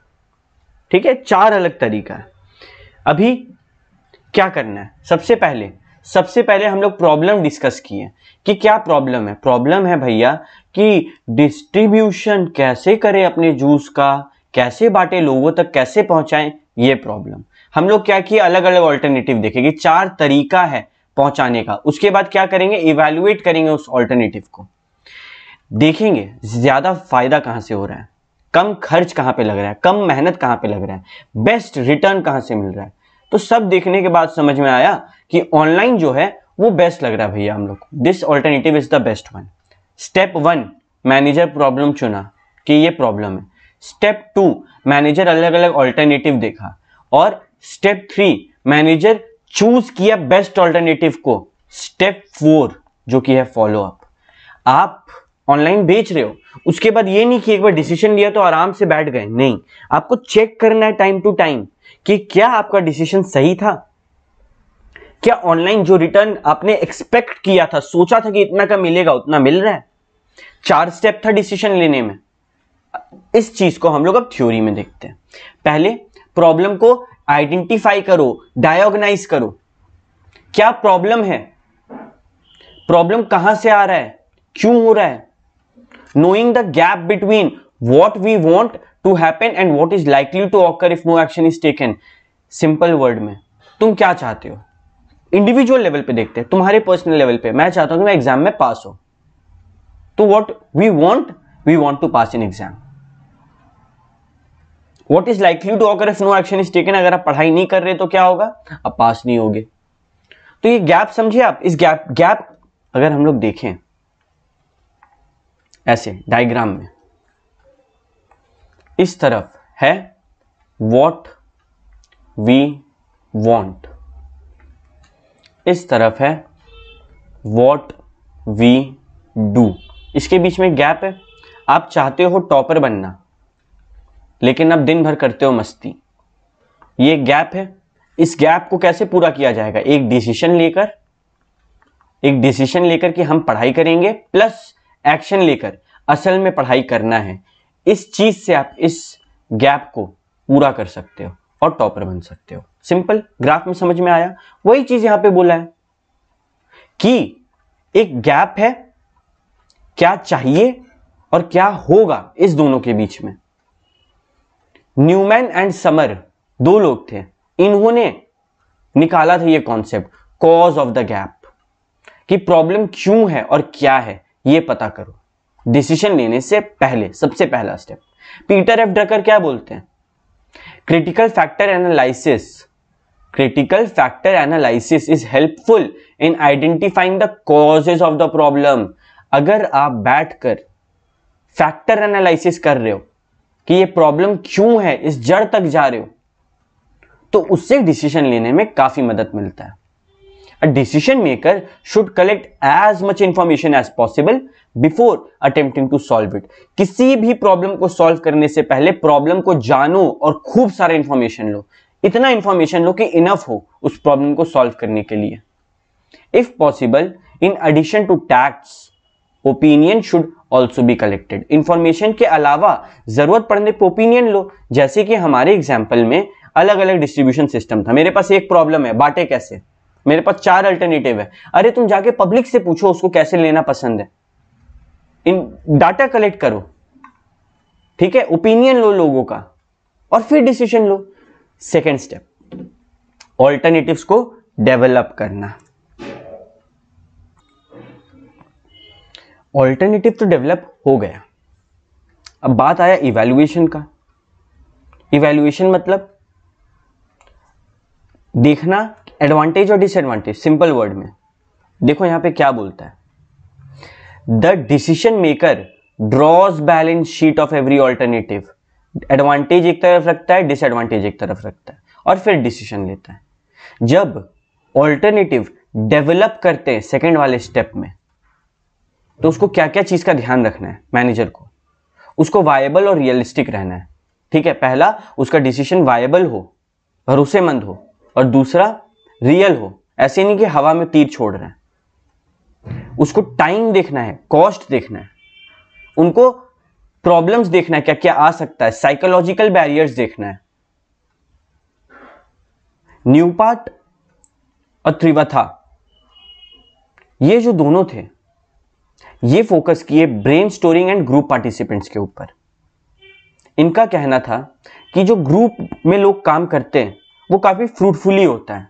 ठीक है चार अलग तरीका है अभी क्या करना है सबसे पहले सबसे पहले हम लोग प्रॉब्लम डिस्कस किए कि क्या प्रॉब्लम है प्रॉब्लम है भैया कि डिस्ट्रीब्यूशन कैसे करें अपने जूस का कैसे बांटे लोगों तक कैसे पहुंचाएं ये प्रॉब्लम हम लोग क्या किए अलग अलग ऑल्टरनेटिव देखेंगे चार तरीका है पहुंचाने का उसके बाद क्या करेंगे इवेल्युएट करेंगे उस ऑल्टरनेटिव को देखेंगे ज्यादा फायदा कहां से हो रहा है कम खर्च कहाँ पे लग रहा है कम मेहनत कहाँ पे लग रहा है बेस्ट रिटर्न कहाँ से मिल रहा है तो सब देखने के बाद समझ में आया कि ऑनलाइन जो है वो बेस्ट लग रहा है भैया हम लोग को this alternative is the best one step one manager problem चुना कि ये प्रॉब्लम है स्टेप टू मैनेजर अलग अलग ऑल्टरनेटिव देखा और स्टेप थ्री मैनेजर चूज किया बेस्ट ऑल्टरनेटिव को स्टेप फोर जो कि है फॉलो अप आप ऑनलाइन बेच रहे हो उसके बाद ये नहीं कि एक बार डिसीजन लिया तो आराम से बैठ गए नहीं आपको चेक करना है टाइम टू टाइम कि क्या आपका डिसीजन सही था क्या ऑनलाइन जो रिटर्न आपने एक्सपेक्ट किया था सोचा था कि इतना का मिलेगा उतना मिल रहा है चार स्टेप था डिसीजन लेने में इस चीज को हम लोग अब थ्योरी में देखते हैं पहले प्रॉब्लम को आइडेंटिफाई करो डायग्नाइज करो क्या प्रॉब्लम है प्रॉब्लम कहां से आ रहा है क्यों हो रहा है knowing the gap between what we want to happen and what is likely to occur if no action is taken simple word में तुम क्या चाहते हो इंडिविजुअल लेवल पे देखते हैं तुम्हारे पर्सनल लेवल पे मैं चाहता हूं कि मैं एग्जाम में पास हो तो what we want we want to pass in exam what is likely to occur if no action is taken अगर आप पढ़ाई नहीं कर रहे तो क्या होगा आप पास नहीं होगे तो ये गैप समझिए आप इस गैप गैप अगर हम लोग देखें ऐसे डायग्राम में इस तरफ है वॉट वी वॉन्ट इस तरफ है वॉट वी डू इसके बीच में गैप है आप चाहते हो टॉपर बनना लेकिन आप दिन भर करते हो मस्ती ये गैप है इस गैप को कैसे पूरा किया जाएगा एक डिसीशन लेकर एक डिसीशन लेकर कि हम पढ़ाई करेंगे प्लस एक्शन लेकर असल में पढ़ाई करना है इस चीज़ से आप इस गैप को पूरा कर सकते हो और टॉपर बन सकते हो सिंपल ग्राफ में समझ में आया वही चीज़ यहां पे बोला है कि एक गैप है क्या चाहिए और क्या होगा इस दोनों के बीच में न्यूमैन एंड समर दो लोग थे इन्होंने निकाला था ये concept cause of the gap कि प्रॉब्लम क्यों है और क्या है ये पता करो डिसीजन लेने से पहले सबसे पहला स्टेप पीटर एफ ड्रकर क्या बोलते हैं critical factor analysis critical factor analysis is helpful in identifying the causes of the problem अगर आप बैठकर फैक्टर एनालिसिस कर रहे हो कि ये प्रॉब्लम क्यों है इस जड़ तक जा रहे हो तो उससे डिसीजन लेने में काफी मदद मिलता है a decision maker should collect as much information as possible before attempting to solve it किसी भी problem को solve करने से पहले problem को जानो और खूब सारा information लो इतना information लो कि enough हो उस problem को solve करने के लिए if possible in addition to tacts opinion should also be collected information के अलावा जरूरत पड़ने पर ओपिनियन लो जैसे कि हमारे एग्जाम्पल में अलग अलग डिस्ट्रीब्यूशन सिस्टम था मेरे पास एक प्रॉब्लम है बांटे कैसे मेरे पास चार अल्टरनेटिव है अरे तुम जाके पब्लिक से पूछो उसको कैसे लेना पसंद है इन डाटा कलेक्ट करो ठीक है ओपिनियन लो लोगों का और फिर डिसीजन लो सेकेंड स्टेप ऑल्टरनेटिव को डेवलप करना ऑल्टरनेटिव तो डेवलप हो गया अब बात आया इवेल्युएशन का इवेल्युएशन मतलब देखना एडवांटेज और डिसएडवांटेज सिंपल वर्ड में देखो यहां पे क्या बोलता है the decision maker draws balance sheet of every alternative advantage एक तरफ रखता है डिसएडवांटेज एक तरफ रखता है और फिर डिसीशन लेता है जब ऑल्टरनेटिव डेवलप करते हैं सेकेंड वाले स्टेप में तो उसको क्या क्या चीज़ का ध्यान रखना है मैनेजर को उसको वायबल और रियलिस्टिक रहना है ठीक है पहला उसका डिसीशन वायबल हो भरोसेमंद हो और दूसरा रियल हो ऐसे नहीं कि हवा में तीर छोड़ रहे हैं उसको टाइम देखना है कॉस्ट देखना है उनको प्रॉब्लम्स देखना है क्या क्या आ सकता है साइकोलॉजिकल बैरियर्स देखना है न्यू पार्ट और त्रिवथा ये जो दोनों थे ये फोकस किए brain storming and group participants के ऊपर इनका कहना था कि जो ग्रुप में लोग काम करते हैं वो काफ़ी फ्रूटफुली होता है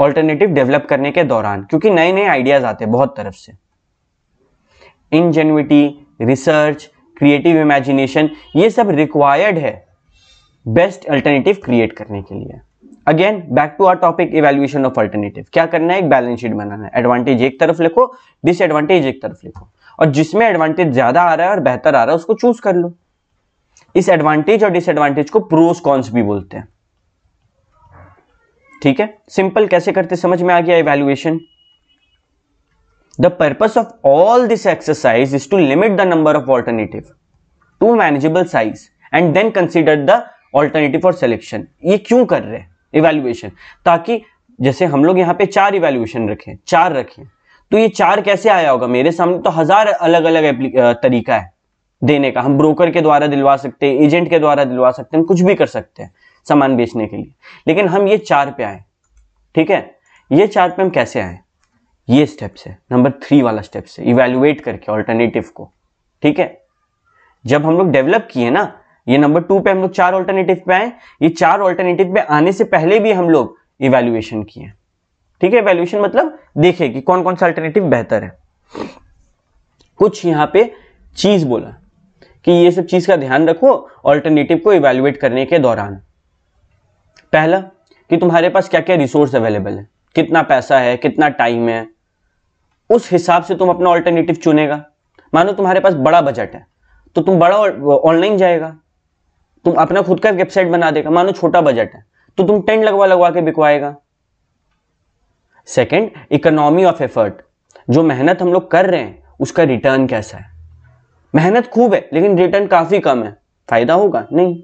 ऑल्टरनेटिव डेवलप करने के दौरान क्योंकि नए नए आइडियाज आते हैं बहुत तरफ से इनजेन्यूटी रिसर्च क्रिएटिव इमेजिनेशन ये सब रिक्वायर्ड है बेस्ट अल्टरनेटिव क्रिएट करने के लिए again back to our topic evaluation of alternative क्या करना है एक बैलेंस शीट बनाना है एडवांटेज एक तरफ लिखो डिसएडवांटेज एक तरफ लिखो और जिसमें एडवांटेज ज्यादा आ रहा है और बेहतर आ रहा है उसको चूज कर लो इस एडवांटेज और डिसएडवांटेज को प्रोस कॉन्स भी बोलते हैं ठीक है सिंपल कैसे करते समझ में आ गया evaluation the purpose of all this exercise is to limit the number of alternative to manageable size and then consider the alternative for selection ये क्यों कर रहे हैं इवेल्युएशन ताकि जैसे हम लोग यहाँ पे चार इवेल्युएशन रखें चार रखें तो ये चार कैसे आया होगा मेरे सामने तो हजार अलग अलग तरीका है देने का हम ब्रोकर के द्वारा दिलवा सकते हैं एजेंट के द्वारा दिलवा सकते हैं कुछ भी कर सकते हैं सामान बेचने के लिए लेकिन हम ये चार पे आए ठीक है ये चार पे हम कैसे आए ये स्टेप से नंबर थ्री वाला स्टेप से इवेल्युएट करके ऑल्टरनेटिव को ठीक है जब हम लोग डेवलप किए ना ये नंबर टू पे हम लोग चार ऑल्टरनेटिव पे आए ये चार ऑल्टरनेटिव पे आने से पहले भी हम लोग इवेल्युएशन किए ठीक है इवेल्युएशन मतलब देखे कि कौन कौन सा अल्टरनेटिव बेहतर है कुछ यहां पे चीज बोला कि ये सब चीज का ध्यान रखो ऑल्टरनेटिव को इवेल्युएट करने के दौरान पहला कि तुम्हारे पास क्या क्या रिसोर्स अवेलेबल है कितना पैसा है कितना टाइम है उस हिसाब से तुम अपना ऑल्टरनेटिव चुनेगा मानो तुम्हारे पास बड़ा बजट है तो तुम बड़ा ऑनलाइन जाएगा तुम अपना खुद का वेबसाइट बना देगा मानो छोटा बजट है तो तुम टेंट लगवा लगवा के बिकवाएगा सेकेंड इकोनॉमी ऑफ एफर्ट जो मेहनत हम लोग कर रहे हैं उसका रिटर्न कैसा है मेहनत खूब है लेकिन रिटर्न काफ़ी कम है फ़ायदा होगा नहीं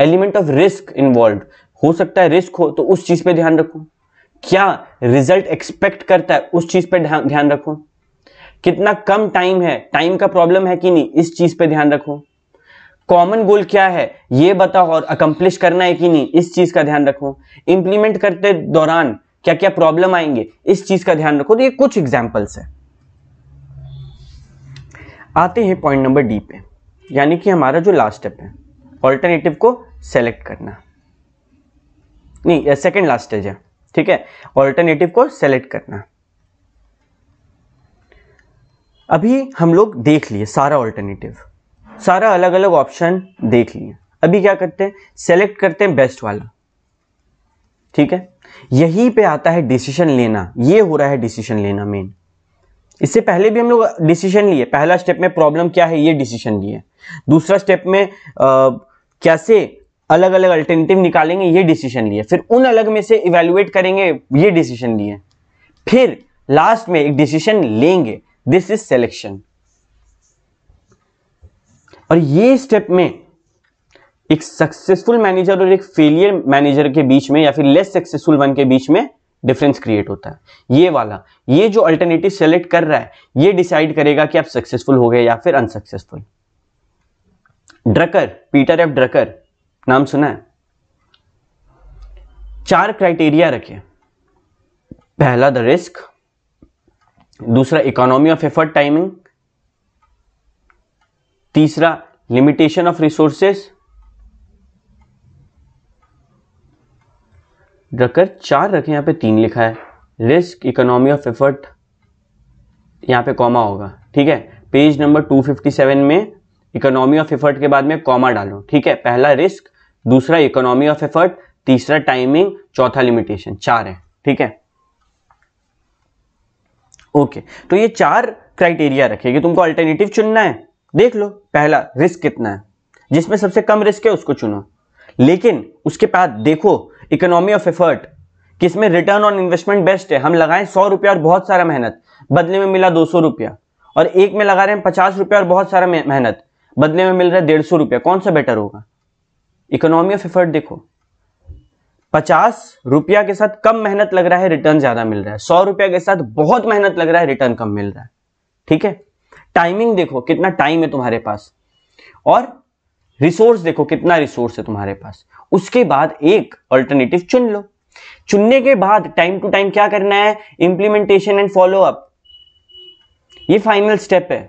एलिमेंट ऑफ रिस्क इन्वॉल्व हो सकता है रिस्क हो तो उस चीज पे ध्यान रखो क्या रिजल्ट एक्सपेक्ट करता है उस चीज पे ध्यान रखो कितना कम टाइम है टाइम का प्रॉब्लम है कि नहीं इस चीज पे ध्यान रखो कॉमन गोल क्या है ये बताओ और अकम्प्लिश करना है कि नहीं इस चीज का ध्यान रखो इंप्लीमेंट करते दौरान क्या क्या प्रॉब्लम आएंगे इस चीज का ध्यान रखो तो ये कुछ एग्जाम्पल्स है आते हैं पॉइंट नंबर डी पे यानी कि हमारा जो लास्ट स्टेप है ऑल्टरनेटिव को सेलेक्ट करना नहीं सेकेंड लास्ट स्टेज है ठीक है ऑल्टरनेटिव को सेलेक्ट करना अभी हम लोग देख लिए सारा ऑल्टरनेटिव सारा अलग अलग ऑप्शन देख लिए अभी क्या करते हैं सेलेक्ट करते हैं बेस्ट वाला ठीक है यही पे आता है डिसीजन लेना ये हो रहा है डिसीजन लेना मेन इससे पहले भी हम लोग डिसीजन लिए पहला स्टेप में प्रॉब्लम क्या है ये डिसीजन लिए दूसरा स्टेप में आ, कैसे अलग अलग अल्टरनेटिव निकालेंगे ये डिसीजन लिए फिर उन अलग में से इवेल्युएट करेंगे ये डिसीजन लिए फिर लास्ट में एक डिसीजन लेंगे दिस इज सेलेक्शन और ये स्टेप में एक सक्सेसफुल मैनेजर और एक फेलियर मैनेजर के बीच में या फिर लेस सक्सेसफुल वन के बीच में डिफरेंस क्रिएट होता है ये वाला ये जो अल्टरनेटिव सेलेक्ट कर रहा है ये डिसाइड करेगा कि आप सक्सेसफुल हो गए या फिर unsuccessful Drucker Peter F Drucker नाम सुना है चार क्राइटेरिया रखे पहला द रिस्क दूसरा इकोनॉमी ऑफ एफर्ट टाइमिंग तीसरा लिमिटेशन ऑफ रिसोर्सेस रखकर चार रखे यहां पे तीन लिखा है रिस्क इकोनॉमी ऑफ एफर्ट यहां पे कॉमा होगा ठीक है पेज नंबर 257 में इकोनॉमी ऑफ एफर्ट के बाद में कॉमा डालो ठीक है पहला रिस्क दूसरा इकोनॉमी ऑफ एफर्ट तीसरा टाइमिंग चौथा लिमिटेशन चार है ठीक है ओके तो ये चार क्राइटेरिया रखेगी तुमको अल्टरनेटिव चुनना है देख लो पहला रिस्क कितना है जिसमें सबसे कम रिस्क है उसको चुनो लेकिन उसके बाद देखो इकोनॉमी ऑफ एफर्ट किसमें रिटर्न ऑन इन्वेस्टमेंट बेस्ट है हम लगाएं सौ रुपया और बहुत सारा मेहनत बदले में मिला दो सौ रुपया और एक में लगा रहे हैं पचास रुपया और बहुत सारा मेहनत बदले में मिल रहा है डेढ़ सौ रुपया कौन सा बेटर होगा इकोनॉमी ऑफ एफर्ट देखो पचास रुपया के साथ कम मेहनत लग रहा है रिटर्न ज्यादा मिल रहा है सौ रुपया के साथ बहुत मेहनत लग रहा है रिटर्न कम मिल रहा है ठीक है टाइमिंग देखो कितना टाइम है तुम्हारे पास और रिसोर्स देखो कितना रिसोर्स है तुम्हारे पास उसके बाद एक अल्टरनेटिव चुन लो चुनने के बाद टाइम टू टाइम क्या करना है इंप्लीमेंटेशन एंड फॉलो अप ये फाइनल स्टेप है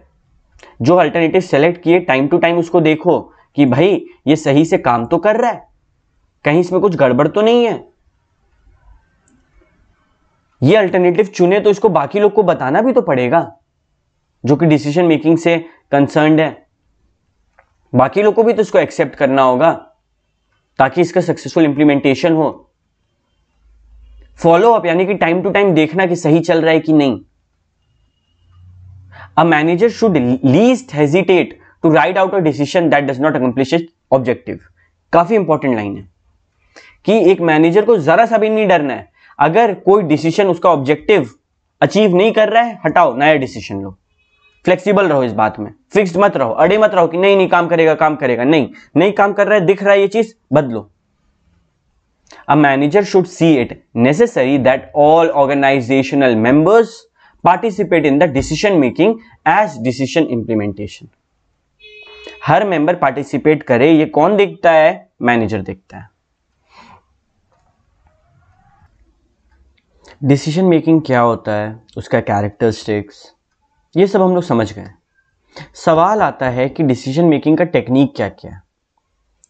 जो अल्टरनेटिव सेलेक्ट किए टाइम टू टाइम उसको देखो कि भाई ये सही से काम तो कर रहा है कहीं इसमें कुछ गड़बड़ तो नहीं है ये अल्टरनेटिव चुने तो इसको बाकी लोग को बताना भी तो पड़ेगा जो कि डिसीजन मेकिंग से कंसर्न है बाकी लोग को भी तो इसको एक्सेप्ट करना होगा ताकि इसका सक्सेसफुल इंप्लीमेंटेशन हो फॉलो अप यानी कि टाइम टू टाइम देखना कि सही चल रहा है कि नहीं a manager should least hesitate to write out a decision that does not accomplish it objective काफी इंपॉर्टेंट लाइन है कि एक मैनेजर को जरा सा भी नहीं डरना है अगर कोई डिसीजन उसका ऑब्जेक्टिव अचीव नहीं कर रहा है हटाओ नया डिसीजन लो फ्लेक्सिबल रहो इस बात में फिक्स्ड मत रहो अड़े मत रहो कि नहीं नहीं काम करेगा काम करेगा नहीं नहीं काम कर रहा है दिख रहा है ये चीज बदलो a manager should see it necessary that all organisational members participate in the decision making as decision implementation हर मेंबर पार्टिसिपेट करे ये कौन देखता है मैनेजर देखता है डिसीजन मेकिंग क्या होता है उसका कैरेक्टरिस्टिक्स ये सब हम लोग समझ गए सवाल आता है कि डिसीजन मेकिंग का टेक्निक क्या क्या है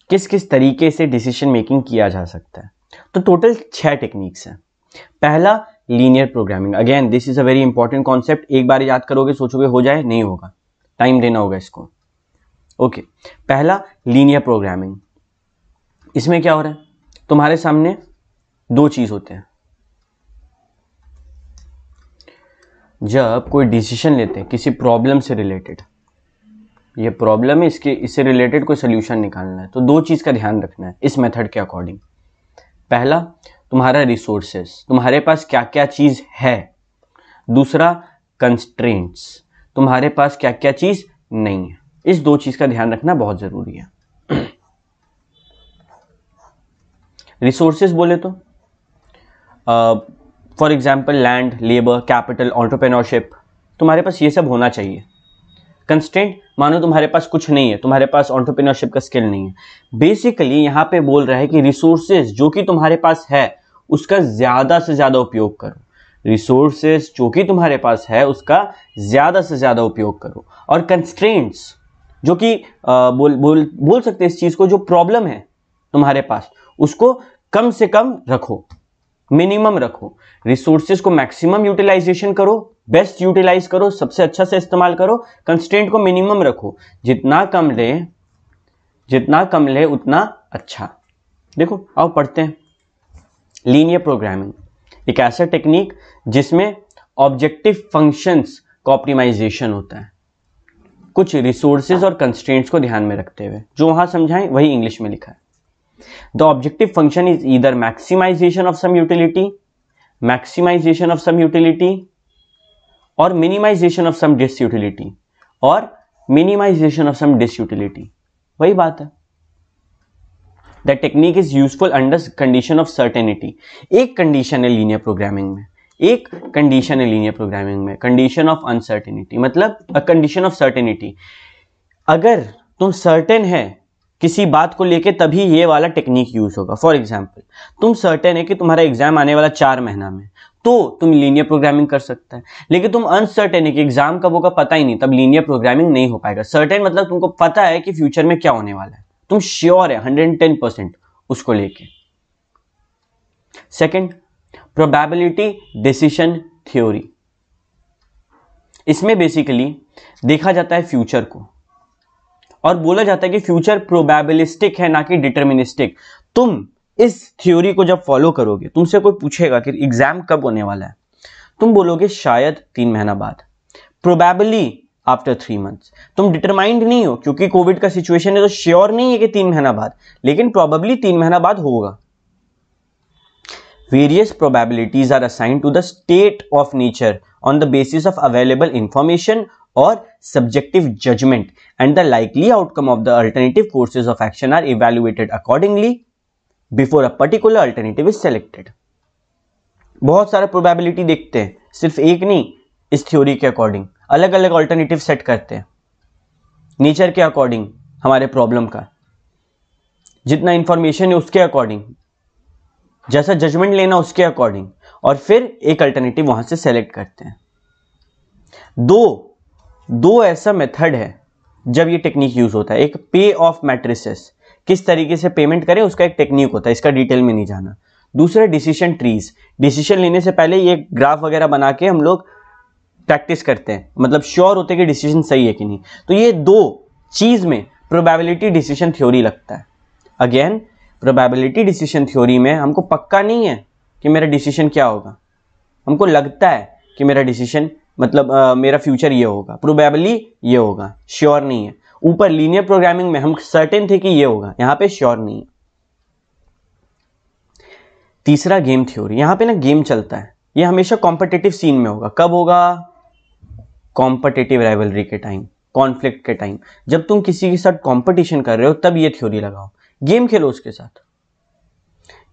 किस किस तरीके से डिसीजन मेकिंग किया जा सकता है तो टोटल छह टेक्निक्स हैं पहला linear programming again this is a very important concept एक बार याद करोगे सोचोगे हो जाए नहीं होगा टाइम देना होगा इसको ओके पहला लीनियर प्रोग्रामिंग इसमें क्या हो रहा है तुम्हारे सामने दो चीज़ होते हैं जब कोई डिसीजन लेते हैं किसी प्रॉब्लम से रिलेटेड ये प्रॉब्लम है इसके इससे रिलेटेड कोई सोल्यूशन निकालना है तो दो चीज़ का ध्यान रखना है इस मेथड के अकॉर्डिंग पहला तुम्हारा रिसोर्सेस तुम्हारे पास क्या क्या चीज़ है दूसरा कंस्ट्रेंट्स तुम्हारे पास क्या क्या चीज़ नहीं है इस दो चीज़ का ध्यान रखना बहुत ज़रूरी है रिसोर्सेज बोले तो for example land labour capital entrepreneurship तुम्हारे पास ये सब होना चाहिए कंस्टेंट मानो तुम्हारे पास कुछ नहीं है तुम्हारे पास ऑन्टरप्रेनोरशिप का स्किल नहीं है बेसिकली यहाँ पे बोल रहा है कि रिसोर्सेज जो कि तुम्हारे पास है उसका ज़्यादा से ज़्यादा उपयोग करो रिसोर्सेज जो कि तुम्हारे पास है उसका ज़्यादा से ज़्यादा उपयोग करो और कंस्ट्रेंट्स जो कि बोल बोल बोल सकते हैं इस चीज़ को जो प्रॉब्लम है तुम्हारे पास उसको कम से कम रखो मिनिमम रखो रिसोर्सेज को मैक्सिमम यूटिलाइजेशन करो बेस्ट यूटिलाइज करो सबसे अच्छा से इस्तेमाल करो कंस्टेंट को मिनिमम रखो जितना कम ले जितना कम ले उतना अच्छा देखो आओ पढ़ते हैं लीनियर प्रोग्रामिंग एक ऐसा टेक्निक जिसमें ऑब्जेक्टिव फंक्शंस का ऑप्टिमाइजेशन होता है कुछ रिसोर्सेज और कंस्टेंट्स को ध्यान में रखते हुए जो वहां समझाएं वही इंग्लिश में लिखा है द ऑब्जेक्टिव फंक्शन इज इधर maximisation of some utility maximisation of some utility और minimisation of some disutility और minimisation of some disutility वही बात है the technique is useful under condition of certainty एक कंडीशन है linear programming में एक कंडीशन है लीनियर प्रोग्रामिंग में कंडीशन ऑफ अनसर्टेनिटी मतलब अ कंडीशन ऑफ सर्टेनिटी अगर तुम सर्टेन है किसी बात को लेके तभी ये वाला टेक्निक यूज होगा फॉर एग्जाम्पल तुम सर्टेन है कि तुम्हारा एग्जाम आने वाला चार महीना में तो तुम लीनियर प्रोग्रामिंग कर सकते हैं लेकिन तुम अनसर्टेन है कि एग्जाम कब होगा पता ही नहीं तब लीनियर प्रोग्रामिंग नहीं हो पाएगा सर्टेन मतलब तुमको पता है कि फ्यूचर में क्या होने वाला है तुम श्योर है हंड्रेड उसको लेके सेकेंड प्रोबेबिलिटी डिसीशन थ्योरी इसमें बेसिकली देखा जाता है फ्यूचर को और बोला जाता है कि फ्यूचर प्रोबेबिलिस्टिक है ना कि डिटर्मिनिस्टिक तुम इस थ्योरी को जब फॉलो करोगे तुमसे कोई पूछेगा कि एग्जाम कब होने वाला है तुम बोलोगे शायद तीन महीना बाद प्रोबेबली आफ्टर थ्री मंथ्स तुम डिटरमाइंड नहीं हो क्योंकि कोविड का सिचुएशन है तो श्योर नहीं है कि तीन महीना बाद लेकिन प्रोबेबली तीन महीना बाद होगा various probabilities are assigned to the state of nature on the basis of available information or subjective judgment and the likely outcome of the alternative courses of action are evaluated accordingly before a particular alternative is selected. बहुत सारे probability देखते हैं सिर्फ एक नहीं इस theory के according अलग अलग ऑल्टरनेटिव सेट करते हैं नेचर के अकॉर्डिंग हमारे प्रॉब्लम का जितना इन्फॉर्मेशन है उसके अकॉर्डिंग जैसा जजमेंट लेना उसके अकॉर्डिंग और फिर एक अल्टरनेटिव वहां से सेलेक्ट करते हैं दो दो ऐसा मेथड है जब ये टेक्निक यूज होता है एक पे ऑफ मैट्रिसेस किस तरीके से पेमेंट करें उसका एक टेक्निक होता है इसका डिटेल में नहीं जाना दूसरा डिसीशन ट्रीज डिसीजन लेने से पहले ये ग्राफ वगैरह बना के हम लोग प्रैक्टिस करते हैं मतलब श्योर होते हैं कि डिसीजन सही है कि नहीं तो ये दो चीज़ में प्रोबेबिलिटी डिसीजन थ्योरी लगता है अगेन प्रोबेबिलिटी डिसीजन थ्योरी में हमको पक्का नहीं है कि मेरा डिसीजन क्या होगा हमको लगता है कि मेरा डिसीजन मतलब आ, मेरा फ्यूचर ये होगा प्रोबेबली ये होगा श्योर नहीं है ऊपर लीनियर प्रोग्रामिंग में हम सर्टेन थे कि ये होगा यहाँ पे श्योर नहीं है तीसरा गेम थ्योरी यहाँ पे ना गेम चलता है ये हमेशा कॉम्पिटेटिव सीन में होगा कब होगा कॉम्पिटेटिव राइवलरी के टाइम कॉन्फ्लिक्ट के टाइम जब तुम किसी के साथ कंपटीशन कर रहे हो तब ये थ्योरी लगाओ गेम खेलो उसके साथ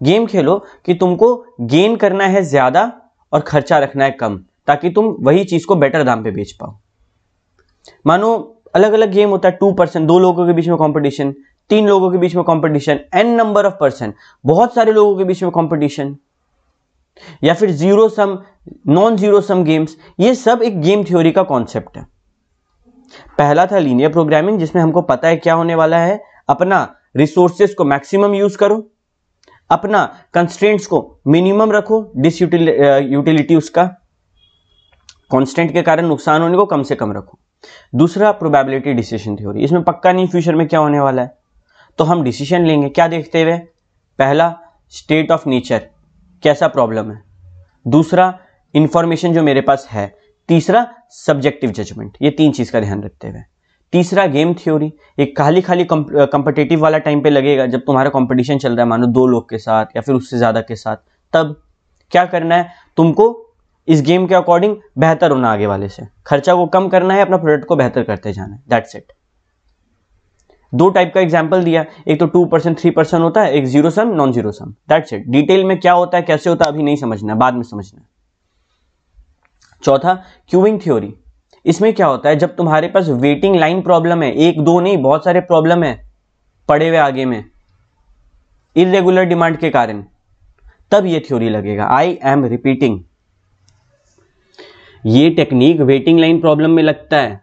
गेम खेलो कि तुमको गेन करना है ज़्यादा और खर्चा रखना है कम ताकि तुम वही चीज़ को बेटर दाम पे बेच पाओ मानो अलग अलग गेम होता है टू परसेंट दो लोगों के बीच में कंपटीशन तीन लोगों के बीच में competition n number of person बहुत सारे लोगों के बीच में कंपटीशन या फिर zero sum non zero sum games ये सब एक गेम थ्योरी का कॉन्सेप्ट है पहला था लीनियर प्रोग्रामिंग जिसमें हमको पता है क्या होने वाला है अपना रिसोर्सेस को मैक्सिमम यूज करो अपना कंस्टेंट्स को मिनिमम रखो डिस यूटिलिटी उसका कॉन्स्टेंट के कारण नुकसान होने को कम से कम रखो दूसरा प्रोबेबिलिटी डिसीजन थ्योरी इसमें पक्का नहीं फ्यूचर में क्या होने वाला है तो हम डिसीजन लेंगे क्या देखते हुए पहला स्टेट ऑफ नेचर कैसा प्रॉब्लम है दूसरा इंफॉर्मेशन जो मेरे पास है तीसरा सब्जेक्टिव जजमेंट ये तीन चीज़ का ध्यान रखते हुए तीसरा गेम थ्योरी ये खाली खाली कंपटेटिव वाला टाइम पे लगेगा जब तुम्हारा कंपटीशन चल रहा है मानो दो लोग के साथ या फिर उससे ज़्यादा के साथ तब क्या करना है तुमको इस गेम के अकॉर्डिंग बेहतर होना आगे वाले से खर्चा को कम करना है अपना प्रोडक्ट को बेहतर करते जाना है दैट्स इट दो टाइप का एग्जाम्पल दिया एक तो टू परसेंट थ्री परसेंट होता है एक zero sum non zero sum that's it detail में क्या होता है कैसे होता है अभी नहीं समझना बाद में समझना चौथा क्यूइंग थ्योरी इसमें क्या होता है जब तुम्हारे पास वेटिंग लाइन प्रॉब्लम है एक दो नहीं बहुत सारे प्रॉब्लम है पड़े हुए आगे में इरेगुलर डिमांड के कारण तब ये थ्योरी लगेगा आई एम रिपीटिंग ये टेक्निक वेटिंग लाइन प्रॉब्लम में लगता है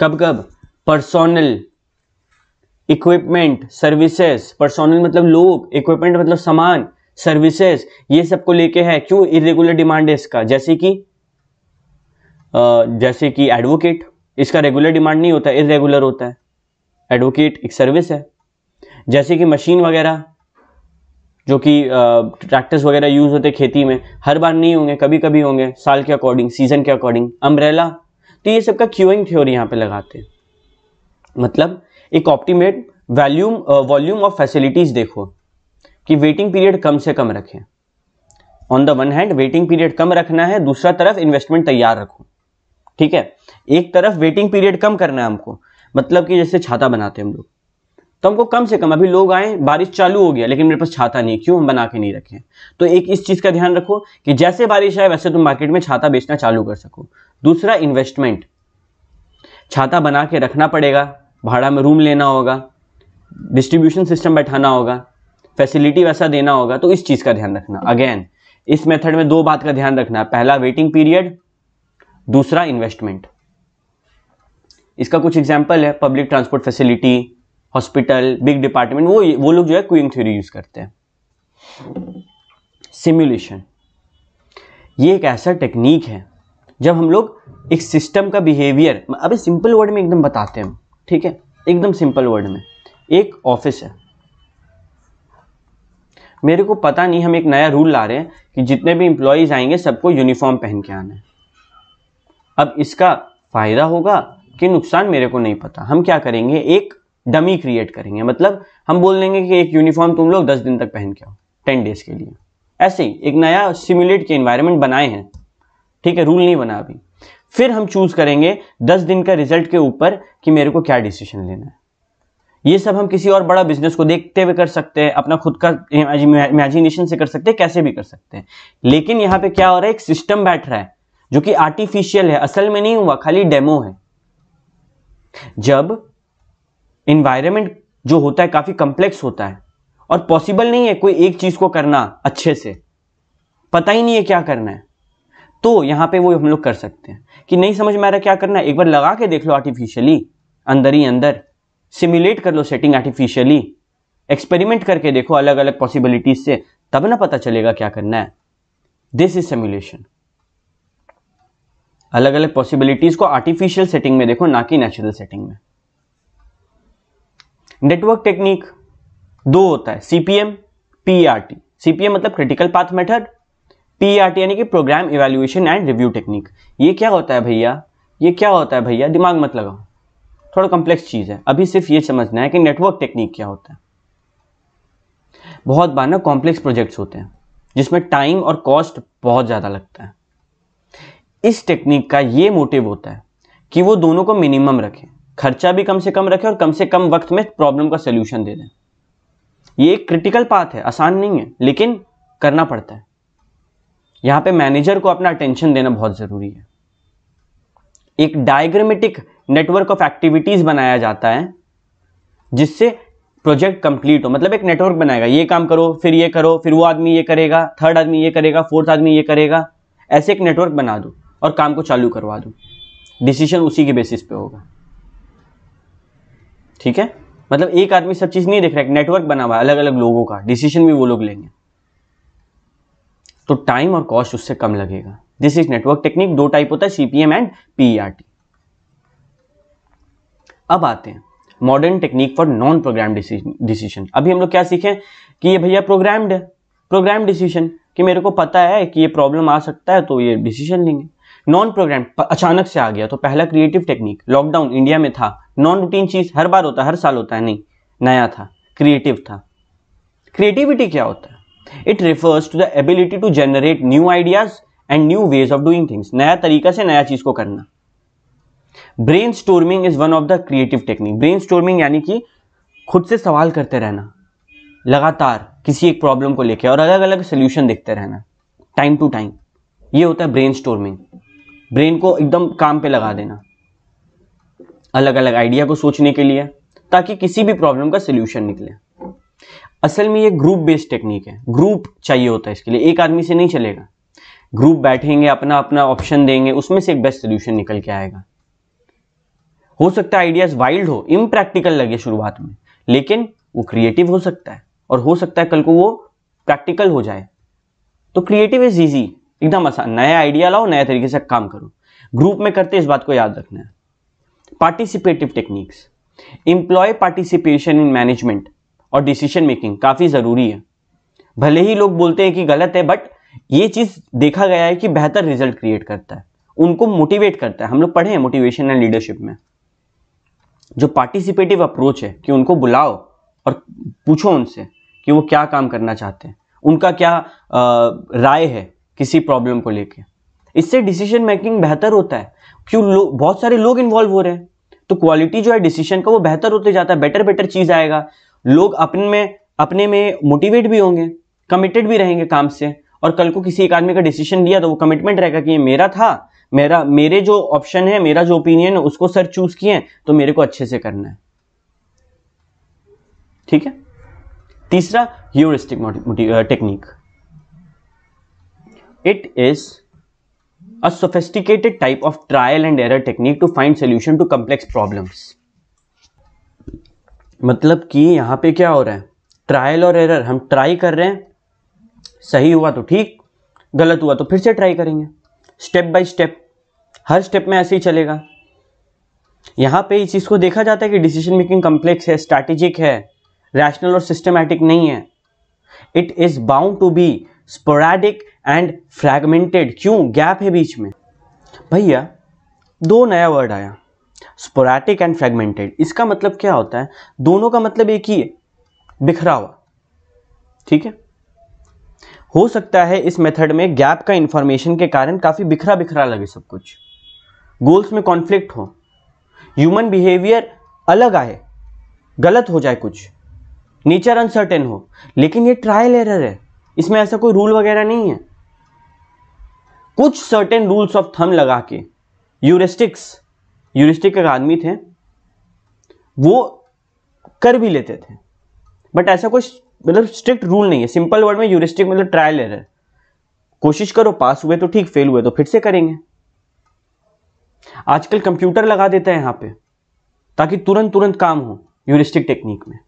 कब कब पर्सोनल इक्विपमेंट सर्विसेज पर्सोनल मतलब लोग इक्विपमेंट मतलब सामान सर्विसेज ये सब को लेके है क्यों इरेगुलर डिमांड है इसका जैसे कि जैसे कि एडवोकेट इसका रेगुलर डिमांड नहीं होता इरेगुलर होता है एडवोकेट एक सर्विस है जैसे कि मशीन वगैरह जो कि ट्रैक्टर्स वगैरह यूज़ होते खेती में हर बार नहीं होंगे कभी कभी होंगे साल के अकॉर्डिंग सीजन के अकॉर्डिंग अम्ब्रेला तो ये सबका क्यूइंग थ्योरी यहाँ पे लगाते हैं मतलब एक optimum volume volume of facilities देखो कि वेटिंग पीरियड कम से कम रखें on the one hand waiting period कम रखना है दूसरा तरफ इन्वेस्टमेंट तैयार रखो ठीक है एक तरफ वेटिंग पीरियड कम करना है हमको मतलब कि जैसे छाता बनाते हैं हम लोग तो हमको कम से कम अभी लोग आए बारिश चालू हो गया लेकिन मेरे पास छाता नहीं क्यों हम बना के नहीं रखे तो एक इस चीज़ का ध्यान रखो कि जैसे बारिश आए वैसे तुम मार्केट में छाता बेचना चालू कर सको दूसरा इन्वेस्टमेंट छाता बना के रखना पड़ेगा भाड़ा में रूम लेना होगा डिस्ट्रीब्यूशन सिस्टम बैठाना होगा फैसिलिटी वैसा देना होगा तो इस चीज़ का ध्यान रखना अगेन इस मेथड में दो बात का ध्यान रखना पहला वेटिंग पीरियड दूसरा इन्वेस्टमेंट इसका कुछ एग्जाम्पल है public transport facility hospital big department वो वो लोग जो है क्विंग थ्योरी यूज करते हैं सिमुलेशन ये एक ऐसा टेक्निक है जब हम लोग एक सिस्टम का बिहेवियर अभी सिंपल वर्ड में एकदम बताते हैं ठीक है एकदम सिंपल वर्ड में एक ऑफिस है मेरे को पता नहीं हम एक नया रूल ला रहे हैं कि जितने भी इम्प्लॉयज़ आएंगे सबको यूनिफॉर्म पहन के आना है अब इसका फ़ायदा होगा कि नुकसान मेरे को नहीं पता हम क्या करेंगे एक डमी क्रिएट करेंगे मतलब हम बोल देंगे कि एक यूनिफॉर्म तुम लोग दस दिन तक पहन के आओ टेन डेज के लिए ऐसे ही एक नया सिमुलेट के इन्वायरमेंट बनाए हैं ठीक है रूल नहीं बना अभी फिर हम चूज करेंगे दस दिन का रिजल्ट के ऊपर कि मेरे को क्या डिसीजन लेना है ये सब हम किसी और बड़ा बिजनेस को देखते हुए कर सकते हैं अपना खुद का इमेजिनेशन से कर सकते हैं कैसे भी कर सकते हैं लेकिन यहाँ पे क्या हो रहा है एक सिस्टम बैठ रहा है जो कि आर्टिफिशियल है असल में नहीं हुआ खाली डेमो है जब इन्वायरमेंट जो होता है काफी कॉम्प्लेक्स होता है और पॉसिबल नहीं है कोई एक चीज को करना अच्छे से पता ही नहीं है क्या करना है तो यहां पे वो हम लोग कर सकते हैं कि नहीं समझ में आ रहा क्या करना है एक बार लगा के देख लो आर्टिफिशियली अंदर ही अंदर सिमुलेट कर लो सेटिंग आर्टिफिशियली एक्सपेरिमेंट करके देखो अलग अलग पॉसिबिलिटीज से तब ना पता चलेगा क्या करना है दिस इज सिमुलेशन अलग अलग पॉसिबिलिटीज को आर्टिफिशियल सेटिंग में देखो ना कि नेचुरल सेटिंग में नेटवर्क टेक्निक दो होता है सीपीएम पीआरटी सीपीएम मतलब क्रिटिकल पाथ मेथड पीआरटी यानी कि program evaluation and review technique ये क्या होता है भैया ये क्या होता है भैया दिमाग मत लगाओ थोड़ा कॉम्प्लेक्स चीज़ है अभी सिर्फ ये समझना है कि नेटवर्क टेक्निक क्या होता है बहुत बार ना कॉम्प्लेक्स प्रोजेक्ट्स होते हैं जिसमें टाइम और कॉस्ट बहुत ज़्यादा लगता है इस टेक्निक का ये मोटिव होता है कि वो दोनों को मिनिमम रखें खर्चा भी कम से कम रखें और कम से कम वक्त में प्रॉब्लम का सोल्यूशन दे दें ये एक क्रिटिकल पाथ है आसान नहीं है लेकिन करना पड़ता है यहां पे मैनेजर को अपना अटेंशन देना बहुत ज़रूरी है एक डायग्रामेटिक नेटवर्क ऑफ एक्टिविटीज़ बनाया जाता है जिससे प्रोजेक्ट कंप्लीट हो मतलब एक नेटवर्क बनाएगा ये काम करो फिर ये करो फिर वो आदमी ये करेगा थर्ड आदमी ये करेगा फोर्थ आदमी ये करेगा ऐसे एक नेटवर्क बना दो और काम को चालू करवा दूँ डिसीजन उसी के बेसिस पे होगा ठीक है मतलब एक आदमी सब चीज़ नहीं देख रहा है नेटवर्क बना हुआ है अलग अलग लोगों का डिसीजन भी वो लोग लेंगे तो टाइम और कॉस्ट उससे कम लगेगा दिस इज नेटवर्क टेक्निक दो टाइप होता है सीपीएम एंड पीईआरटी अब आते हैं modern technique for non program decision अभी हम लोग क्या सीखें कि ये भैया प्रोग्राम्ड है प्रोग्राम डिसीजन कि मेरे को पता है कि ये प्रॉब्लम आ सकता है तो ये डिसीजन लेंगे नॉन प्रोग्राम अचानक से आ गया तो पहला क्रिएटिव टेक्निक लॉकडाउन इंडिया में था नॉन रूटीन चीज़ हर बार होता है हर साल होता है नहीं नया था क्रिएटिव था क्रिएटिविटी क्या होता है it refers to the ability to generate new ideas and new ways of doing things नया तरीका से नया चीज़ को करना brainstorming is one of the creative technique brainstorming यानी कि खुद से सवाल करते रहना लगातार किसी एक प्रॉब्लम को लेकर और अलग अलग सोल्यूशन देखते रहना टाइम टू टाइम ये होता है ब्रेन स्टोरमिंग ब्रेन को एकदम काम पे लगा देना अलग अलग आइडिया को सोचने के लिए ताकि किसी भी प्रॉब्लम का सोल्यूशन निकले असल में ये ग्रुप बेस्ड टेक्निक है ग्रुप चाहिए होता है इसके लिए एक आदमी से नहीं चलेगा ग्रुप बैठेंगे अपना अपना ऑप्शन देंगे उसमें से एक बेस्ट सोल्यूशन निकल के आएगा हो सकता है आइडियाज वाइल्ड हो इम्प्रैक्टिकल लगे शुरुआत में लेकिन वो क्रिएटिव हो सकता है और हो सकता है कल को वो प्रैक्टिकल हो जाए तो क्रिएटिव इज ईजी एकदम आसान नया आइडिया लाओ नया तरीके से काम करो ग्रुप में करते इस बात को याद रखना है participative techniques employee participation in management और डिसीजन मेकिंग काफ़ी ज़रूरी है भले ही लोग बोलते हैं कि गलत है बट ये चीज़ देखा गया है कि बेहतर रिजल्ट क्रिएट करता है उनको मोटिवेट करता है हम लोग पढ़े हैं मोटिवेशन एंड लीडरशिप में जो पार्टिसिपेटिव अप्रोच है कि उनको बुलाओ और पूछो उनसे कि वो क्या काम करना चाहते हैं उनका क्या आ, राय है किसी प्रॉब्लम को लेके इससे डिसीजन मेकिंग बेहतर होता है क्यों बहुत सारे लोग इन्वॉल्व हो रहे हैं तो क्वालिटी जो है डिसीजन का वो बेहतर होते जाता है बेटर बेटर चीज़ आएगा लोग अपने में अपने में मोटिवेट भी होंगे कमिटेड भी रहेंगे काम से और कल को किसी एक आदमी का डिसीजन लिया तो वो कमिटमेंट रहेगा कि ये मेरा था मेरा मेरे जो ऑप्शन है मेरा जो ओपिनियन है उसको सर चूज किए हैं तो मेरे को अच्छे से करना है ठीक है तीसरा heuristic technique it is a sophisticated type of trial and error technique to find solution to complex problems मतलब कि यहाँ पे क्या हो रहा है ट्रायल और एरर हम ट्राई कर रहे हैं सही हुआ तो ठीक गलत हुआ तो फिर से ट्राई करेंगे स्टेप बाय स्टेप हर स्टेप में ऐसे ही चलेगा यहाँ पे इस चीज़ को देखा जाता है कि डिसीजन मेकिंग कम्प्लेक्स है स्ट्रैटेजिक है रैशनल और सिस्टमैटिक नहीं है it is bound to be sporadic and fragmented क्यों गैप है बीच में भैया दो नया वर्ड आया स्पोरैटिक एंड फ्रैगमेंटेड इसका मतलब क्या होता है दोनों का मतलब एक ही है बिखरा हुआ ठीक है हो सकता है इस मेथड में गैप का इंफॉर्मेशन के कारण काफ़ी बिखरा बिखरा लगे सब कुछ गोल्स में कॉन्फ्लिक्ट हो ह्यूमन बिहेवियर अलग आए गलत हो जाए कुछ नेचर अनसर्टेन हो लेकिन ये ट्रायल एरर है इसमें ऐसा कोई रूल वगैरह नहीं है कुछ सर्टेन रूल्स ऑफ थम लगा के यूरिस्टिक्स यूरिस्टिक एक आदमी थे वो कर भी लेते थे बट ऐसा कोई मतलब स्ट्रिक्ट रूल नहीं है सिंपल वर्ड में यूरिस्टिक मतलब ट्रायल एरर कोशिश करो पास हुए तो ठीक फेल हुए तो फिर से करेंगे आजकल कंप्यूटर लगा देता है यहां पे ताकि तुरंत तुरंत काम हो यूरिस्टिक टेक्निक में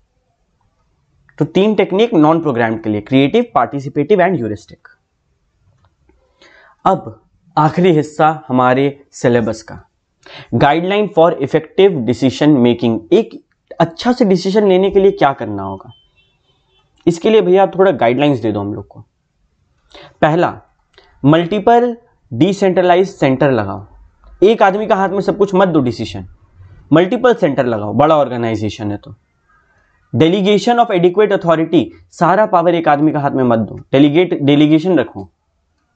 तो तीन टेक्निक नॉन प्रोग्राम के लिए क्रिएटिव पार्टिसिपेटिव एंड यूरिस्टिक अब आखिरी हिस्सा हमारे सिलेबस का guideline for effective decision making एक अच्छा से डिसीजन लेने के लिए क्या करना होगा इसके लिए भैया थोड़ा गाइडलाइंस दे दो हम लोग को पहला मल्टीपल डिसेंट्रलाइज सेंटर लगाओ एक आदमी का हाथ में सब कुछ मत दो डिसीजन मल्टीपल सेंटर लगाओ बड़ा ऑर्गेनाइजेशन है तो डेलीगेशन ऑफ एडिक्वेट अथॉरिटी सारा पावर एक आदमी का हाथ में मत दो डेलीगेट डेलीगेशन रखो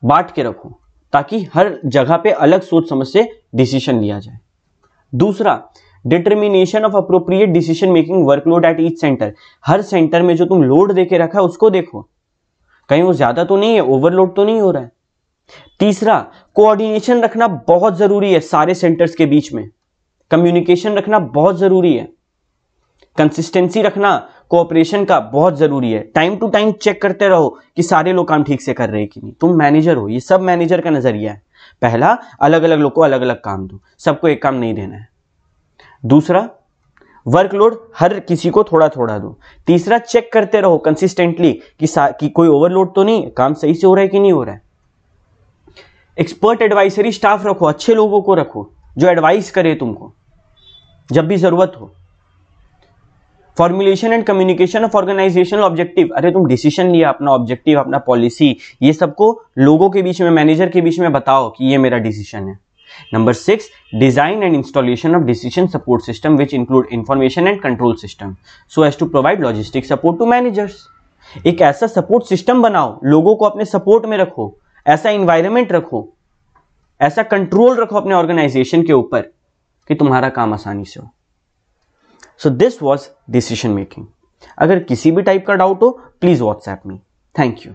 बांट के रखो ताकि हर जगह पे अलग सोच समझ से डिसीशन लिया जाए दूसरा determination of appropriate decision making workload at each centre हर सेंटर में जो तुम लोड देके रखा है उसको देखो कहीं वो ज्यादा तो नहीं है ओवरलोड तो नहीं हो रहा है तीसरा कोऑर्डिनेशन रखना बहुत जरूरी है सारे सेंटर्स के बीच में कम्युनिकेशन रखना बहुत जरूरी है कंसिस्टेंसी रखना कोऑपरेशन का बहुत जरूरी है टाइम टू टाइम चेक करते रहो कि सारे लोग काम ठीक से कर रहे हैं कि नहीं तुम मैनेजर हो ये सब मैनेजर का नजरिया है पहला अलग अलग लोग को अलग अलग काम दो सबको एक काम नहीं देना है दूसरा वर्कलोड हर किसी को थोड़ा थोड़ा दो तीसरा चेक करते रहो कंसिस्टेंटली कि, कि कोई ओवरलोड तो नहीं काम सही से हो रहा है कि नहीं हो रहा है एक्सपर्ट एडवाइसरी स्टाफ रखो अच्छे लोगों को रखो जो एडवाइस करे तुमको जब भी ज़रूरत हो formulation and communication of organisational objective अरे तुम डिसीजन लिया अपना ऑब्जेक्टिव अपना पॉलिसी ये सबको लोगों के बीच में मैनेजर के बीच में बताओ कि ये मेरा डिसीजन है number six design and installation of decision support system which include information and control system so as to provide logistic support to managers एक ऐसा सपोर्ट सिस्टम बनाओ लोगों को अपने सपोर्ट में रखो ऐसा इन्वायरमेंट रखो ऐसा कंट्रोल रखो अपने ऑर्गेनाइजेशन के ऊपर कि तुम्हारा काम आसानी से हो so this was decision making अगर किसी भी टाइप का डाउट हो please WhatsApp me thank you